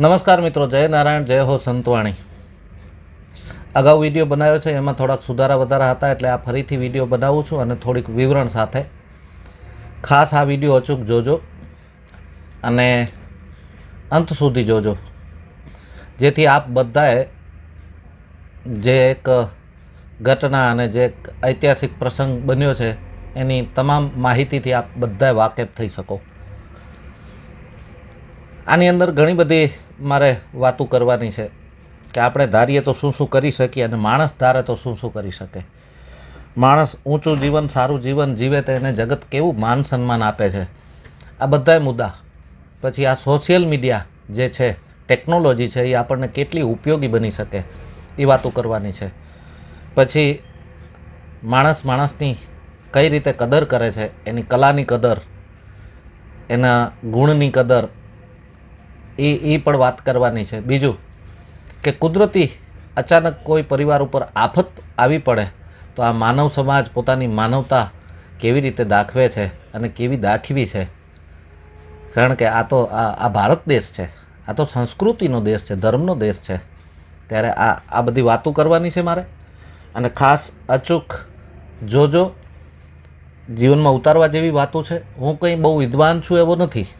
નમસ્કાર મિત્રો જય નારાયણ જય હો સંતવાણી અગાઉ વિડીયો બનાવ્યો છે એમાં થોડાક સુધારા વધારા હતા એટલે આ ફરીથી વિડીયો બનાવું છું અને થોડીક વિવરણ સાથે ખાસ આ વિડીયો અચૂક જોજો અને અંત સુધી જોજો જેથી આપ બધાએ જે એક ઘટના અને જે એક ઐતિહાસિક પ્રસંગ બન્યો છે એની તમામ માહિતીથી આપ બધાએ વાકેફ થઈ શકો આની અંદર ઘણી બધી મારે વાતું કરવાની છે કે આપણે ધારીએ તો શું શું કરી શકીએ અને માણસ ધારે તો શું શું કરી શકે માણસ ઊંચું જીવન સારું જીવન જીવે તો એને જગત કેવું માન સન્માન આપે છે આ બધાય મુદ્દા પછી આ સોશિયલ મીડિયા જે છે ટેકનોલોજી છે એ આપણને કેટલી ઉપયોગી બની શકે એ વાતો કરવાની છે પછી માણસ માણસની કઈ રીતે કદર કરે છે એની કલાની કદર એના ગુણની કદર એ એ પણ વાત કરવાની છે બીજું કે કુદરતી અચાનક કોઈ પરિવાર ઉપર આફત આવી પડે તો આ માનવ સમાજ પોતાની માનવતા કેવી રીતે દાખવે છે અને કેવી દાખવી છે કારણ કે આ તો આ આ ભારત દેશ છે આ તો સંસ્કૃતિનો દેશ છે ધર્મનો દેશ છે ત્યારે આ આ બધી વાતો કરવાની છે મારે અને ખાસ અચૂક જોજો જીવનમાં ઉતારવા જેવી વાતો છે હું કંઈ બહુ વિદ્વાન છું એવો નથી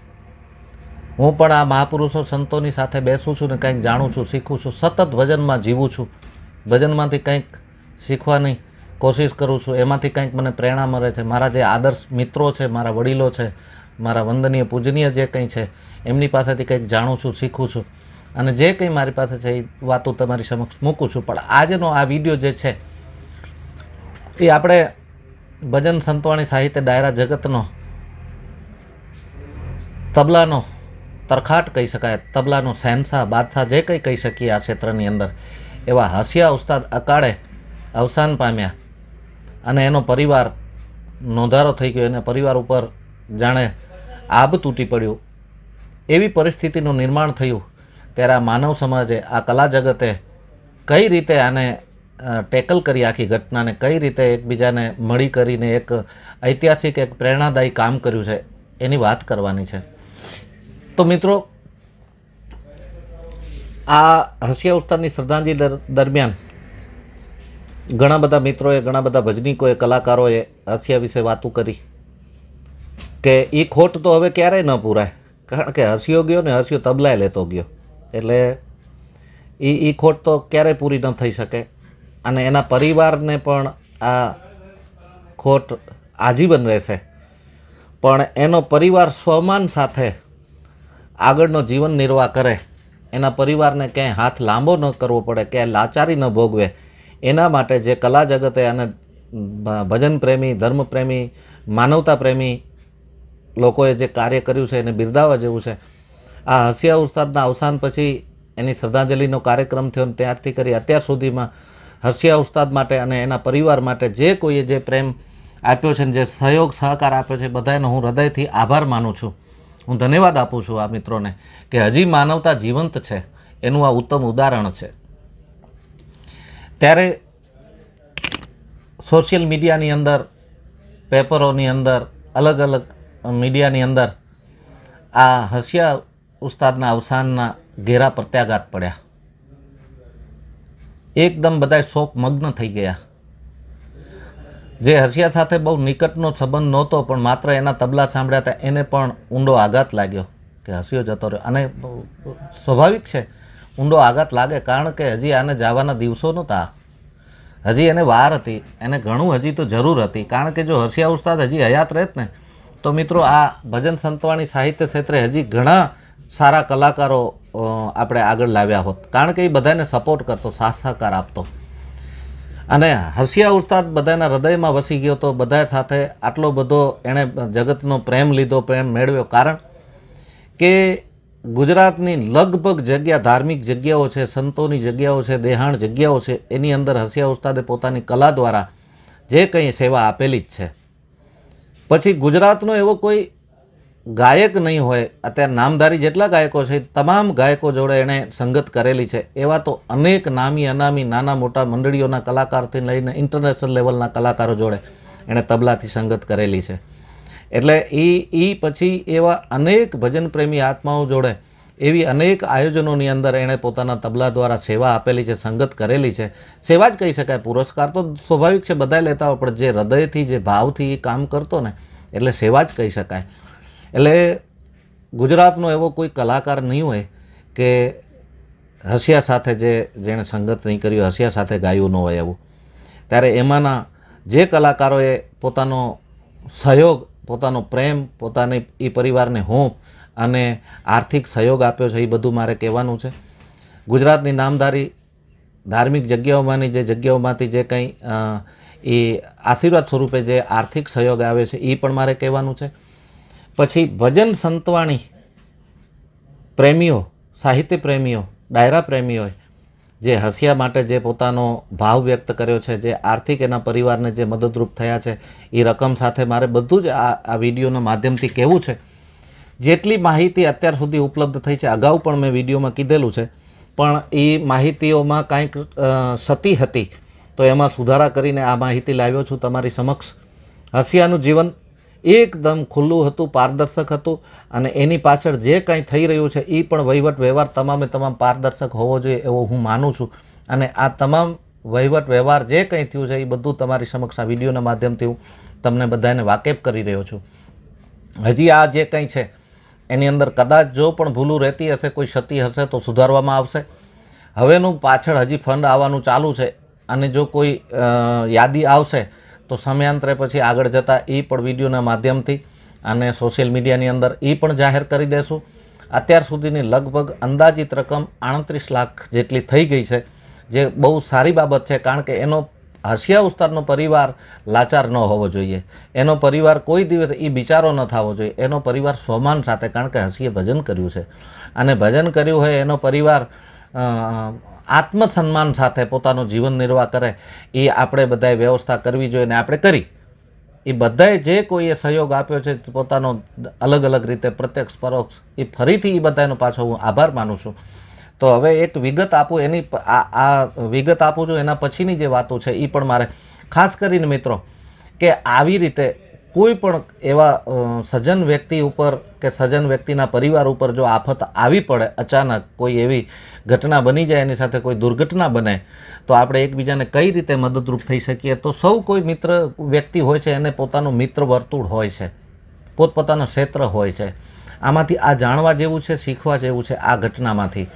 હું પણ આ મહાપુરુષો સંતોની સાથે બેસું છું ને કંઈક જાણું છું શીખું છું સતત ભજનમાં જીવું છું ભજનમાંથી કંઈક શીખવાની કોશિશ કરું છું એમાંથી કંઈક મને પ્રેરણા મળે છે મારા જે આદર્શ મિત્રો છે મારા વડીલો છે મારા વંદનીય પૂજનીય જે કંઈ છે એમની પાસેથી કંઈક જાણું છું શીખું છું અને જે કંઈ મારી પાસે છે એ વાતો તમારી સમક્ષ મૂકું છું પણ આજનો આ વિડીયો જે છે એ આપણે ભજન સંતવાણી સાહિત્ય ડાયરા જગતનો તબલાનો તરખાટ કહી શકાય તબલાનું શહેનશાહ બાદશાહ જે કંઈ કહી શકીએ આ ક્ષેત્રની અંદર એવા હાસિયા ઉસ્તાદ અકાળે અવસાન પામ્યા અને એનો પરિવાર નોંધારો થઈ ગયો એને પરિવાર ઉપર જાણે આબ તૂટી પડ્યું એવી પરિસ્થિતિનું નિર્માણ થયું ત્યારે આ માનવ સમાજે આ કલા જગતે કઈ રીતે આને ટેકલ કરી આખી ઘટનાને કઈ રીતે એકબીજાને મળી કરીને એક ઐતિહાસિક એક પ્રેરણાદાયી કામ કર્યું છે એની વાત કરવાની છે તો મિત્રો આ હસિયા ઉસ્તાદની શ્રદ્ધાંજલિ દરમિયાન ઘણા બધા મિત્રોએ ઘણા બધા ભજનીકોએ કલાકારોએ હસિયા વિશે વાતો કરી કે એ ખોટ તો હવે ક્યારેય ન પૂરાય કારણ કે હસ્યો ગયો ને હસ્યો તબલાય લેતો ગયો એટલે એ એ ખોટ તો ક્યારેય પૂરી ન થઈ શકે અને એના પરિવારને પણ આ ખોટ આજીવન રહેશે પણ એનો પરિવાર સ્વમાન સાથે આગળનો જીવન નિર્વાહ કરે એના પરિવારને ક્યાંય હાથ લાંબો ન કરવો પડે ક્યાંય લાચારી ન ભોગવે એના માટે જે કલા જગતે અને ભજન પ્રેમી ધર્મ પ્રેમી માનવતા પ્રેમી લોકોએ જે કાર્ય કર્યું છે એને બિરદાવવા જેવું છે આ હસિયા ઉસ્તાદના અવસાન પછી એની શ્રદ્ધાંજલિનો કાર્યક્રમ થયો અને ત્યારથી કરી અત્યાર સુધીમાં હસિયા ઉસ્તાદ માટે અને એના પરિવાર માટે જે કોઈએ જે પ્રેમ આપ્યો છે ને જે સહયોગ સહકાર આપ્યો છે બધાનો હું હૃદયથી આભાર માનું છું હું ધન્યવાદ આપું છું આ મિત્રોને કે હજી માનવતા જીવંત છે એનું આ ઉત્તમ ઉદાહરણ છે ત્યારે સોશિયલ મીડિયાની અંદર પેપરોની અંદર અલગ અલગ મીડિયાની અંદર આ હસિયા ઉસ્તાદના અવસાનના ઘેરા પ્રત્યાઘાત પડ્યા એકદમ બધાય શોક મગ્ન થઈ ગયા જે હર્ષિયા સાથે બહુ નિકટનો સંબંધ નહોતો પણ માત્ર એના તબલા સાંભળ્યા હતા એને પણ ઊંડો આઘાત લાગ્યો કે હર્ષિયો જતો રહ્યો અને સ્વાભાવિક છે ઊંડો આઘાત લાગે કારણ કે હજી આને જવાના દિવસો નહોતા હજી એને વાર હતી એને ઘણું હજી તો જરૂર હતી કારણ કે જો હર્ષિયા ઉસ્તાદ હજી હયાત રહેત ને તો મિત્રો આ ભજન સંતવાણી સાહિત્ય ક્ષેત્રે હજી ઘણા સારા કલાકારો આપણે આગળ લાવ્યા હોત કારણ કે એ બધાને સપોર્ટ કરતો સાથ સહકાર આપતો અને હર્ષિયા ઉસ્તાદ બધાના હૃદયમાં વસી ગયો તો બધા સાથે આટલો બધો એણે જગતનો પ્રેમ લીધો પ્રેમ મેળવ્યો કારણ કે ગુજરાતની લગભગ જગ્યા ધાર્મિક જગ્યાઓ છે સંતોની જગ્યાઓ છે દેહાણ જગ્યાઓ છે એની અંદર હસિયા ઉસ્તાદે પોતાની કલા દ્વારા જે કંઈ સેવા આપેલી જ છે પછી ગુજરાતનો એવો કોઈ ગાયક નહીં હોય અત્યારે નામધારી જેટલા ગાયકો છે તમામ ગાયકો જોડે એણે સંગત કરેલી છે એવા તો અનેક નામી અનામી નાના મોટા મંડળીઓના કલાકારથી લઈને ઇન્ટરનેશનલ લેવલના કલાકારો જોડે એણે તબલાથી સંગત કરેલી છે એટલે એ એ પછી એવા અનેક ભજન પ્રેમી આત્માઓ જોડે એવી અનેક આયોજનોની અંદર એણે પોતાના તબલા દ્વારા સેવા આપેલી છે સંગત કરેલી છે સેવા જ કહી શકાય પુરસ્કાર તો સ્વાભાવિક છે બધા લેતા હોય પણ જે હૃદયથી જે ભાવથી એ કામ કરતો ને એટલે સેવા જ કહી શકાય એટલે ગુજરાતનો એવો કોઈ કલાકાર નહીં હોય કે હસિયા સાથે જે જેણે સંગત નહીં કર્યું હસિયા સાથે ગાયું ન હોય એવું ત્યારે એમાંના જે કલાકારોએ પોતાનો સહયોગ પોતાનો પ્રેમ પોતાની એ પરિવારને હોંપ અને આર્થિક સહયોગ આપ્યો છે એ બધું મારે કહેવાનું છે ગુજરાતની નામદારી ધાર્મિક જગ્યાઓમાંની જે જગ્યાઓમાંથી જે કંઈ એ આશીર્વાદ સ્વરૂપે જે આર્થિક સહયોગ આવે છે એ પણ મારે કહેવાનું છે પછી ભજન સંતવાણી પ્રેમીઓ સાહિત્ય પ્રેમીઓ ડાયરા પ્રેમીઓએ જે હસિયા માટે જે પોતાનો ભાવ વ્યક્ત કર્યો છે જે આર્થિક એના પરિવારને જે મદદરૂપ થયા છે એ રકમ સાથે મારે બધું જ આ આ વિડીયોના માધ્યમથી કહેવું છે જેટલી માહિતી અત્યાર સુધી ઉપલબ્ધ થઈ છે અગાઉ પણ મેં વિડીયોમાં કીધેલું છે પણ એ માહિતીઓમાં કાંઈક સતી હતી તો એમાં સુધારા કરીને આ માહિતી લાવ્યો છું તમારી સમક્ષ હસિયાનું જીવન એકદમ ખુલ્લું હતું પારદર્શક હતું અને એની પાછળ જે કંઈ થઈ રહ્યું છે એ પણ વહીવટ વ્યવહાર તમામે તમામ પારદર્શક હોવો જોઈએ એવો હું માનું છું અને આ તમામ વહીવટ વ્યવહાર જે કંઈ થયું છે એ બધું તમારી સમક્ષ આ વિડીયોના માધ્યમથી હું તમને બધાને વાકેફ કરી રહ્યો છું હજી આ જે કંઈ છે એની અંદર કદાચ જો પણ ભૂલું રહેતી હશે કોઈ ક્ષતિ હશે તો સુધારવામાં આવશે હવેનું પાછળ હજી ફંડ આવવાનું ચાલુ છે અને જો કોઈ યાદી આવશે તો સમયાંતરે પછી આગળ જતાં એ પણ વિડીયોના માધ્યમથી અને સોશિયલ મીડિયાની અંદર એ પણ જાહેર કરી દેશું અત્યાર સુધીની લગભગ અંદાજિત રકમ આડત્રીસ લાખ જેટલી થઈ ગઈ છે જે બહુ સારી બાબત છે કારણ કે એનો હર્ષિયા ઉસ્તાદનો પરિવાર લાચાર ન હોવો જોઈએ એનો પરિવાર કોઈ દિવસ એ બિચારો ન થવો જોઈએ એનો પરિવાર સ્વમાન સાથે કારણ કે હર્ષિએ ભજન કર્યું છે અને ભજન કર્યું હોય એનો પરિવાર આત્મસન્માન સાથે પોતાનું જીવન નિર્વાહ કરે એ આપણે બધાએ વ્યવસ્થા કરવી જોઈએ અને આપણે કરી એ બધાએ જે કોઈએ સહયોગ આપ્યો છે પોતાનો અલગ અલગ રીતે પ્રત્યક્ષ પરોક્ષ એ ફરીથી એ બધાનો પાછો હું આભાર માનું છું તો હવે એક વિગત આપું એની આ વિગત આપું છું એના પછીની જે વાતો છે એ પણ મારે ખાસ કરીને મિત્રો કે આવી રીતે કોઈ પણ એવા સજન વ્યક્તિ ઉપર કે સજન વ્યક્તિના પરિવાર ઉપર જો આફત આવી પડે અચાનક કોઈ એવી ઘટના બની જાય એની સાથે કોઈ દુર્ઘટના બને તો આપણે એકબીજાને કઈ રીતે મદદરૂપ થઈ શકીએ તો સૌ કોઈ મિત્ર વ્યક્તિ હોય છે એને પોતાનું મિત્ર વર્તુળ હોય છે પોતપોતાનું ક્ષેત્ર હોય છે આમાંથી આ જાણવા જેવું છે શીખવા જેવું છે આ ઘટનામાંથી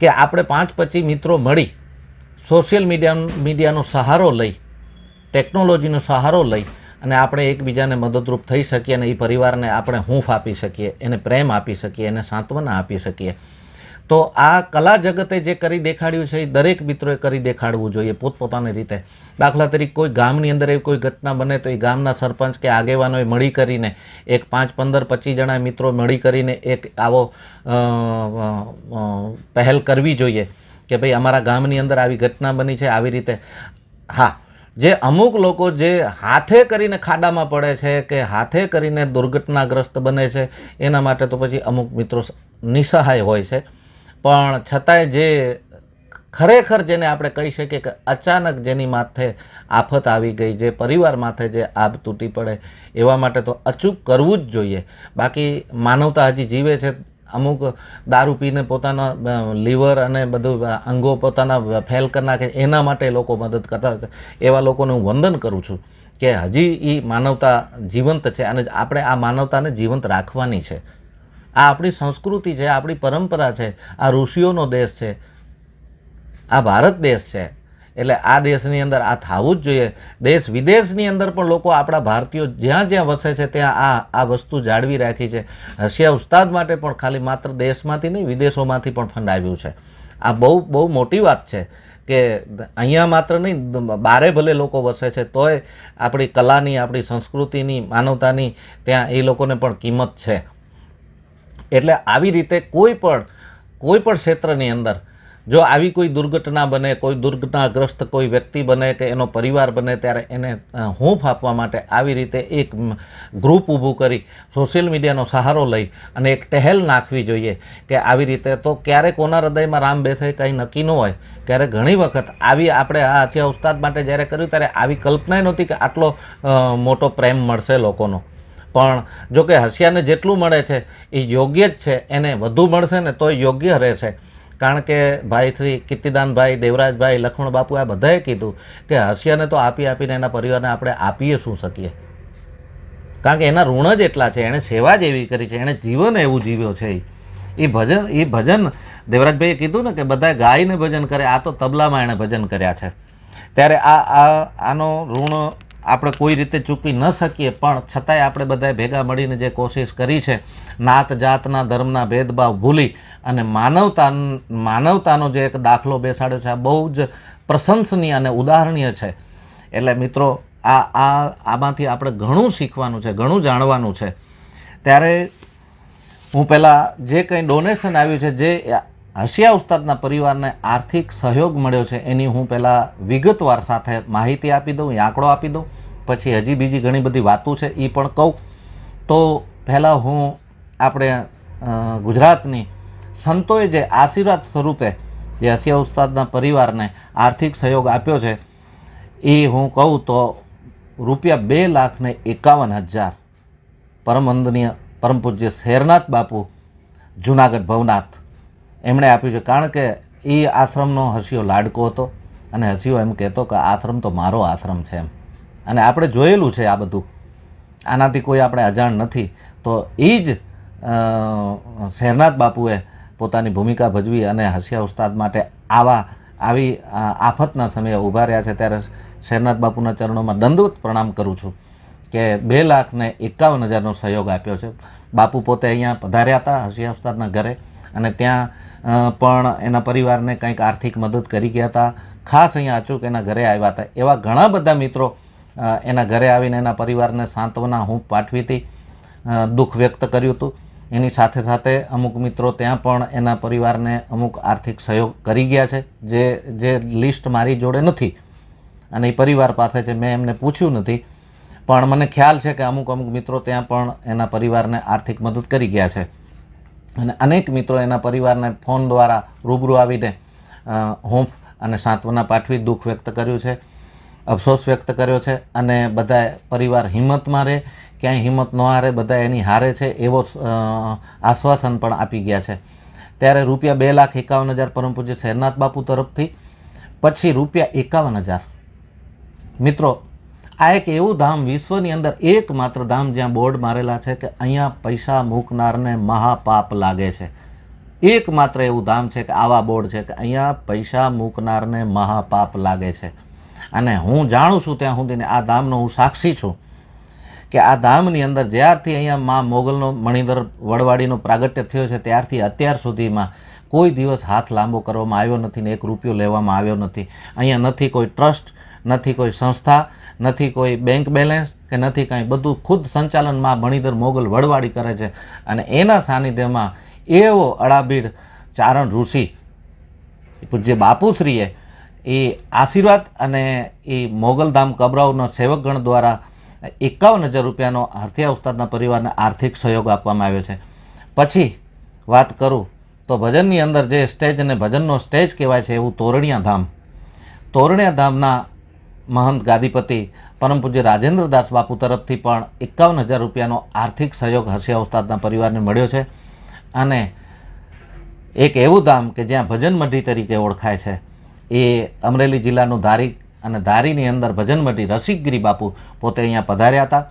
કે આપણે પાંચ પછી મિત્રો મળી સોશિયલ મીડિયા મીડિયાનો સહારો લઈ ટેકનોલોજીનો સહારો લઈ અને આપણે એકબીજાને મદદરૂપ થઈ શકીએ અને એ પરિવારને આપણે હૂંફ આપી શકીએ એને પ્રેમ આપી શકીએ એને સાંત્વના આપી શકીએ તો આ કલા જગતે જે કરી દેખાડ્યું છે એ દરેક મિત્રોએ કરી દેખાડવું જોઈએ પોતપોતાની રીતે દાખલા તરીકે કોઈ ગામની અંદર એવી કોઈ ઘટના બને તો એ ગામના સરપંચ કે આગેવાનોએ મળી કરીને એક પાંચ પંદર પચીસ જણા મિત્રો મળી કરીને એક આવો પહેલ કરવી જોઈએ કે ભાઈ અમારા ગામની અંદર આવી ઘટના બની છે આવી રીતે હા જે અમુક લોકો જે હાથે કરીને ખાડામાં પડે છે કે હાથે કરીને દુર્ઘટનાગ્રસ્ત બને છે એના માટે તો પછી અમુક મિત્રો નિસહાય હોય છે પણ છતાંય જે ખરેખર જેને આપણે કહી શકીએ કે અચાનક જેની માથે આફત આવી ગઈ જે પરિવાર માથે જે આબ તૂટી પડે એવા માટે તો અચૂક કરવું જ જોઈએ બાકી માનવતા હજી જીવે છે અમુક દારૂ પીને પોતાના લીવર અને બધું અંગો પોતાના ફેલ કરી નાખે એના માટે લોકો મદદ કરતા એવા લોકોને હું વંદન કરું છું કે હજી એ માનવતા જીવંત છે અને આપણે આ માનવતાને જીવંત રાખવાની છે આ આપણી સંસ્કૃતિ છે આપણી પરંપરા છે આ ઋષિઓનો દેશ છે આ ભારત દેશ છે એટલે આ દેશની અંદર આ થવું જ જોઈએ દેશ વિદેશની અંદર પણ લોકો આપણા ભારતીયો જ્યાં જ્યાં વસે છે ત્યાં આ આ વસ્તુ જાળવી રાખી છે હસિયા ઉસ્તાદ માટે પણ ખાલી માત્ર દેશમાંથી નહીં વિદેશોમાંથી પણ ફંડ આવ્યું છે આ બહુ બહુ મોટી વાત છે કે અહીંયા માત્ર નહીં બારે ભલે લોકો વસે છે તોય આપણી કલાની આપણી સંસ્કૃતિની માનવતાની ત્યાં એ લોકોને પણ કિંમત છે એટલે આવી રીતે કોઈ પણ કોઈ પણ ક્ષેત્રની અંદર જો આવી કોઈ દુર્ઘટના બને કોઈ દુર્ઘટનાગ્રસ્ત કોઈ વ્યક્તિ બને કે એનો પરિવાર બને ત્યારે એને હૂંફ આપવા માટે આવી રીતે એક ગ્રુપ ઊભું કરી સોશિયલ મીડિયાનો સહારો લઈ અને એક ટહેલ નાખવી જોઈએ કે આવી રીતે તો ક્યારે કોના હૃદયમાં રામ બેસે કંઈ નક્કી ન હોય ત્યારે ઘણી વખત આવી આપણે આ હથિયા ઉસ્તાદ માટે જ્યારે કર્યું ત્યારે આવી કલ્પનાય નહોતી કે આટલો મોટો પ્રેમ મળશે લોકોનો પણ જો કે હસિયાને જેટલું મળે છે એ યોગ્ય જ છે એને વધુ મળશે ને તો યોગ્ય રહેશે કારણ કે ભાઈ શ્રી કિર્તિદાનભાઈ દેવરાજભાઈ લક્ષ્મણ બાપુ આ બધાએ કીધું કે હર્ષિયાને તો આપી આપીને એના પરિવારને આપણે આપીએ શું શકીએ કારણ કે એના ઋણ જ એટલા છે એણે સેવા જ એવી કરી છે એણે જીવન એવું જીવ્યો છે એ ભજન એ ભજન દેવરાજભાઈએ કીધું ને કે બધા ગાયને ભજન કરે આ તો તબલામાં એણે ભજન કર્યા છે ત્યારે આ આનો ઋણ આપણે કોઈ રીતે ચૂકવી ન શકીએ પણ છતાંય આપણે બધાએ ભેગા મળીને જે કોશિશ કરી છે નાત જાતના ધર્મના ભેદભાવ ભૂલી અને માનવતા માનવતાનો જે એક દાખલો બેસાડ્યો છે આ બહુ જ પ્રશંસનીય અને ઉદાહરણીય છે એટલે મિત્રો આ આ આમાંથી આપણે ઘણું શીખવાનું છે ઘણું જાણવાનું છે ત્યારે હું પહેલાં જે કંઈ ડોનેશન આવ્યું છે જે હસિયા ઉસ્તાદના પરિવારને આર્થિક સહયોગ મળ્યો છે એની હું પહેલાં વિગતવાર સાથે માહિતી આપી દઉં એ આંકડો આપી દઉં પછી હજી બીજી ઘણી બધી વાતો છે એ પણ કહું તો પહેલાં હું આપણે ગુજરાતની સંતોએ જે આશીર્વાદ સ્વરૂપે જે હસિયા ઉસ્તાદના પરિવારને આર્થિક સહયોગ આપ્યો છે એ હું કહું તો રૂપિયા બે લાખને એકાવન હજાર પરમ વંદનીય પરમ પૂજ્ય શેરનાથ બાપુ જુનાગઢ ભવનાથ એમણે આપ્યું છે કારણ કે એ આશ્રમનો હસીઓ લાડકો હતો અને હસીઓ એમ કહેતો કે આશ્રમ તો મારો આશ્રમ છે એમ અને આપણે જોયેલું છે આ બધું આનાથી કોઈ આપણે અજાણ નથી તો એ જ શહેરનાથ બાપુએ પોતાની ભૂમિકા ભજવી અને હસિયા ઉસ્તાદ માટે આવા આવી આફતના સમયે ઊભા રહ્યા છે ત્યારે શેરનાથ બાપુના ચરણોમાં દંડવત પ્રણામ કરું છું કે બે લાખને એકાવન હજારનો સહયોગ આપ્યો છે બાપુ પોતે અહીંયા પધાર્યા હતા હસિયા ઉસ્તાદના ઘરે અને ત્યાં પણ એના પરિવારને કંઈક આર્થિક મદદ કરી ગયા હતા ખાસ અહીંયા અચૂક એના ઘરે આવ્યા હતા એવા ઘણા બધા મિત્રો એના ઘરે આવીને એના પરિવારને સાંત્વના હું પાઠવી હતી દુઃખ વ્યક્ત કર્યું હતું એની સાથે સાથે અમુક મિત્રો ત્યાં પણ એના પરિવારને અમુક આર્થિક સહયોગ કરી ગયા છે જે જે લિસ્ટ મારી જોડે નથી અને એ પરિવાર પાસે છે મેં એમને પૂછ્યું નથી પણ મને ખ્યાલ છે કે અમુક અમુક મિત્રો ત્યાં પણ એના પરિવારને આર્થિક મદદ કરી ગયા છે અને અનેક મિત્રો એના પરિવારને ફોન દ્વારા રૂબરૂ આવીને હોંફ અને સાંત્વના પાઠવી દુઃખ વ્યક્ત કર્યું છે અફસોસ વ્યક્ત કર્યો છે અને બધા પરિવાર હિંમતમાં રહે ક્યાંય હિંમત ન હારે બધા એની હારે છે એવો આશ્વાસન પણ આપી ગયા છે ત્યારે રૂપિયા બે લાખ એકાવન હજાર પરમ પૂજ્ય શહેરનાથ બાપુ તરફથી પછી રૂપિયા એકાવન હજાર મિત્રો આ એક એવું ધામ વિશ્વની અંદર એકમાત્ર ધામ જ્યાં બોર્ડ મારેલા છે કે અહીંયા પૈસા મૂકનારને મહાપાપ લાગે છે એકમાત્ર એવું ધામ છે કે આવા બોર્ડ છે કે અહીંયા પૈસા મૂકનારને મહાપાપ લાગે છે અને હું જાણું છું ત્યાં સુધીને આ ધામનો હું સાક્ષી છું કે આ ધામની અંદર જ્યારથી અહીંયા મા મોગલનો મણિધર વડવાડીનો પ્રાગટ્ય થયો છે ત્યારથી અત્યાર સુધીમાં કોઈ દિવસ હાથ લાંબો કરવામાં આવ્યો નથી ને એક રૂપિયો લેવામાં આવ્યો નથી અહીંયા નથી કોઈ ટ્રસ્ટ નથી કોઈ સંસ્થા નથી કોઈ બેંક બેલેન્સ કે નથી કાંઈ બધું ખુદ સંચાલનમાં ભણીધર મોગલ વડવાડી કરે છે અને એના સાનિધ્યમાં એવો અડાબીડ ચારણ ઋષિ પૂજ્ય બાપુશ્રીએ એ આશીર્વાદ અને એ મોગલધામ કબરાઉનો સેવકગણ દ્વારા એકાવન હજાર રૂપિયાનો હર્થિયા ઉસ્તાદના પરિવારને આર્થિક સહયોગ આપવામાં આવ્યો છે પછી વાત કરું તો ભજનની અંદર જે સ્ટેજ અને ભજનનો સ્ટેજ કહેવાય છે એવું તોરણિયા ધામ તોરણિયા ધામના મહંત ગાદીપતિ પરમ પૂજ્ય રાજેન્દ્રદાસ બાપુ તરફથી પણ એકાવન હજાર રૂપિયાનો આર્થિક સહયોગ હસિયા ઉસ્તાદના પરિવારને મળ્યો છે અને એક એવું ધામ કે જ્યાં ભજન મઢી તરીકે ઓળખાય છે એ અમરેલી જિલ્લાનું ધારી અને ધારીની અંદર ભજન મઢી રસિકગીરી બાપુ પોતે અહીંયા પધાર્યા હતા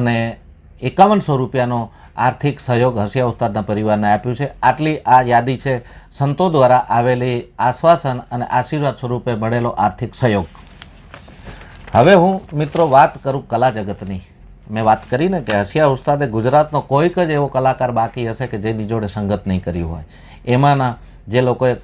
અને એકાવનસો રૂપિયાનો આર્થિક સહયોગ હસિયા ઉસ્તાદના પરિવારને આપ્યું છે આટલી આ યાદી છે સંતો દ્વારા આવેલી આશ્વાસન અને આશીર્વાદ સ્વરૂપે મળેલો આર્થિક સહયોગ હવે હું મિત્રો વાત કરું કલા જગતની મેં વાત કરીને કે હસિયા ઉસ્તાદે ગુજરાતનો કોઈક જ એવો કલાકાર બાકી હશે કે જેની જોડે સંગત નહીં કરી હોય એમાંના જે લોકોએ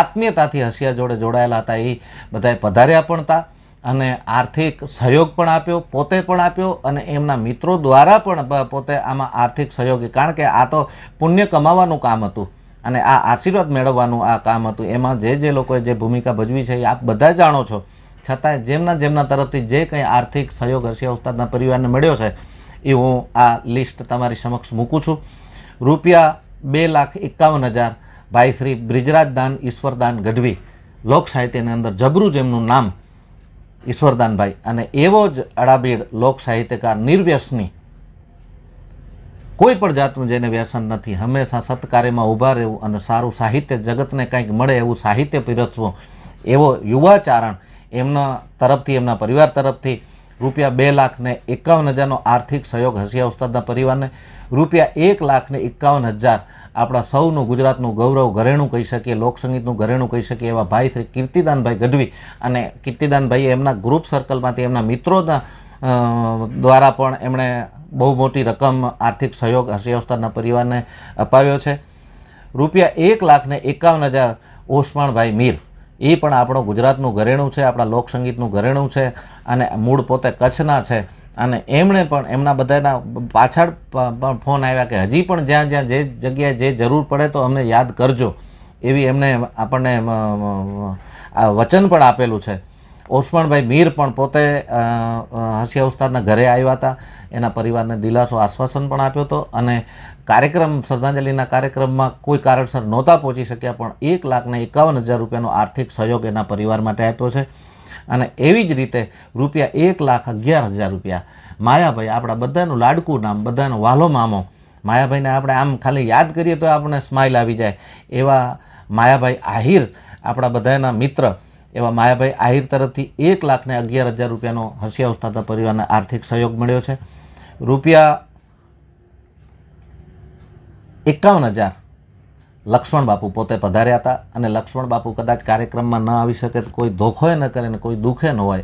આત્મીયતાથી હસિયા જોડે જોડાયેલા હતા એ બધાએ પધાર્યા પણ હતા અને આર્થિક સહયોગ પણ આપ્યો પોતે પણ આપ્યો અને એમના મિત્રો દ્વારા પણ પોતે આમાં આર્થિક સહયોગી કારણ કે આ તો પુણ્ય કમાવાનું કામ હતું અને આ આશીર્વાદ મેળવવાનું આ કામ હતું એમાં જે જે લોકોએ જે ભૂમિકા ભજવી છે એ આપ બધા જાણો છો છતાંય જેમના જેમના તરફથી જે કંઈ આર્થિક સહયોગ હશે ઉસ્તાદના પરિવારને મળ્યો છે એ હું આ લિસ્ટ તમારી સમક્ષ મૂકું છું રૂપિયા બે લાખ એકાવન હજાર ભાઈશ્રી બ્રિજરાજદાન ઈશ્વરદાન ગઢવી લોક સાહિત્યની અંદર જબરું જેમનું નામ ઈશ્વરદાનભાઈ અને એવો જ અડાબીડ લોક સાહિત્યકાર નિર્વ્યસની કોઈ પણ જાતનું જેને વ્યસન નથી હંમેશા સત્કાર્યમાં ઊભા રહેવું અને સારું સાહિત્ય જગતને કંઈક મળે એવું સાહિત્ય પીરસવું એવો યુવાચારણ એમના તરફથી એમના પરિવાર તરફથી રૂપિયા બે લાખને એકાવન હજારનો આર્થિક સહયોગ હસિયા ઉસ્તાદના પરિવારને રૂપિયા એક લાખને એકાવન હજાર આપણા સૌનું ગુજરાતનું ગૌરવ ઘરેણું કહી શકીએ લોકસંગીતનું ઘરેણું કહી શકીએ એવા ભાઈ શ્રી કીર્તિદાનભાઈ ગઢવી અને કીર્તિદાનભાઈએ એમના ગ્રુપ સર્કલમાંથી એમના મિત્રોના દ્વારા પણ એમણે બહુ મોટી રકમ આર્થિક સહયોગ હસિયાવસ્તાના પરિવારને અપાવ્યો છે રૂપિયા એક લાખને એકાવન હજાર ઓસમાણભાઈ મીર એ પણ આપણું ગુજરાતનું ઘરેણું છે આપણા લોકસંગીતનું ઘરેણું છે અને મૂળ પોતે કચ્છના છે અને એમણે પણ એમના બધાના પાછળ પણ ફોન આવ્યા કે હજી પણ જ્યાં જ્યાં જે જગ્યાએ જે જરૂર પડે તો અમને યાદ કરજો એવી એમણે આપણને વચન પણ આપેલું છે ઓસમાણભાઈ મીર પણ પોતે હસિયા ઉસ્તાદના ઘરે આવ્યા હતા એના પરિવારને દિલાસો આશ્વાસન પણ આપ્યો હતો અને કાર્યક્રમ શ્રદ્ધાંજલિના કાર્યક્રમમાં કોઈ કારણસર નહોતા પહોંચી શક્યા પણ એક લાખને એકાવન હજાર રૂપિયાનો આર્થિક સહયોગ એના પરિવાર માટે આપ્યો છે અને એવી જ રીતે રૂપિયા એક લાખ અગિયાર હજાર રૂપિયા માયાભાઈ આપણા બધાનું લાડકું નામ બધાનો વાલો મામો માયાભાઈને આપણે આમ ખાલી યાદ કરીએ તો આપણને સ્માઇલ આવી જાય એવા માયાભાઈ આહિર આપણા બધાના મિત્ર એવા માયાભાઈ આહિર તરફથી એક લાખને અગિયાર હજાર રૂપિયાનો હર્ષિયાઉસ થતા પરિવારને આર્થિક સહયોગ મળ્યો છે રૂપિયા એકાવન હજાર લક્ષ્મણ બાપુ પોતે પધાર્યા હતા અને લક્ષ્મણ બાપુ કદાચ કાર્યક્રમમાં ન આવી શકે તો કોઈ ધોખોએ ન કરે ને કોઈ દુઃખે ન હોય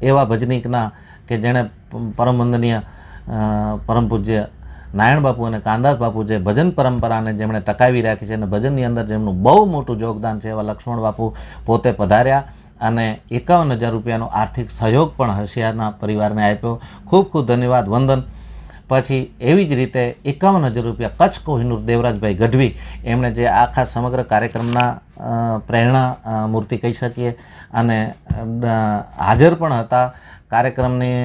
એવા ભજનીકના કે જેણે પરમવંદનીય પરમ પૂજ્ય નારાયણ બાપુ અને કાંદાસ બાપુ જે ભજન પરંપરાને જેમણે ટકાવી રાખી છે અને ભજનની અંદર જેમનું બહુ મોટું યોગદાન છે એવા લક્ષ્મણ બાપુ પોતે પધાર્યા અને એકાવન હજાર રૂપિયાનો આર્થિક સહયોગ પણ હશિયારના પરિવારને આપ્યો ખૂબ ખૂબ ધન્યવાદ વંદન પછી એવી જ રીતે એકાવન હજાર રૂપિયા કચ્છ કોહિનૂર દેવરાજભાઈ ગઢવી એમણે જે આખા સમગ્ર કાર્યક્રમના પ્રેરણા મૂર્તિ કહી શકીએ અને હાજર પણ હતા કાર્યક્રમની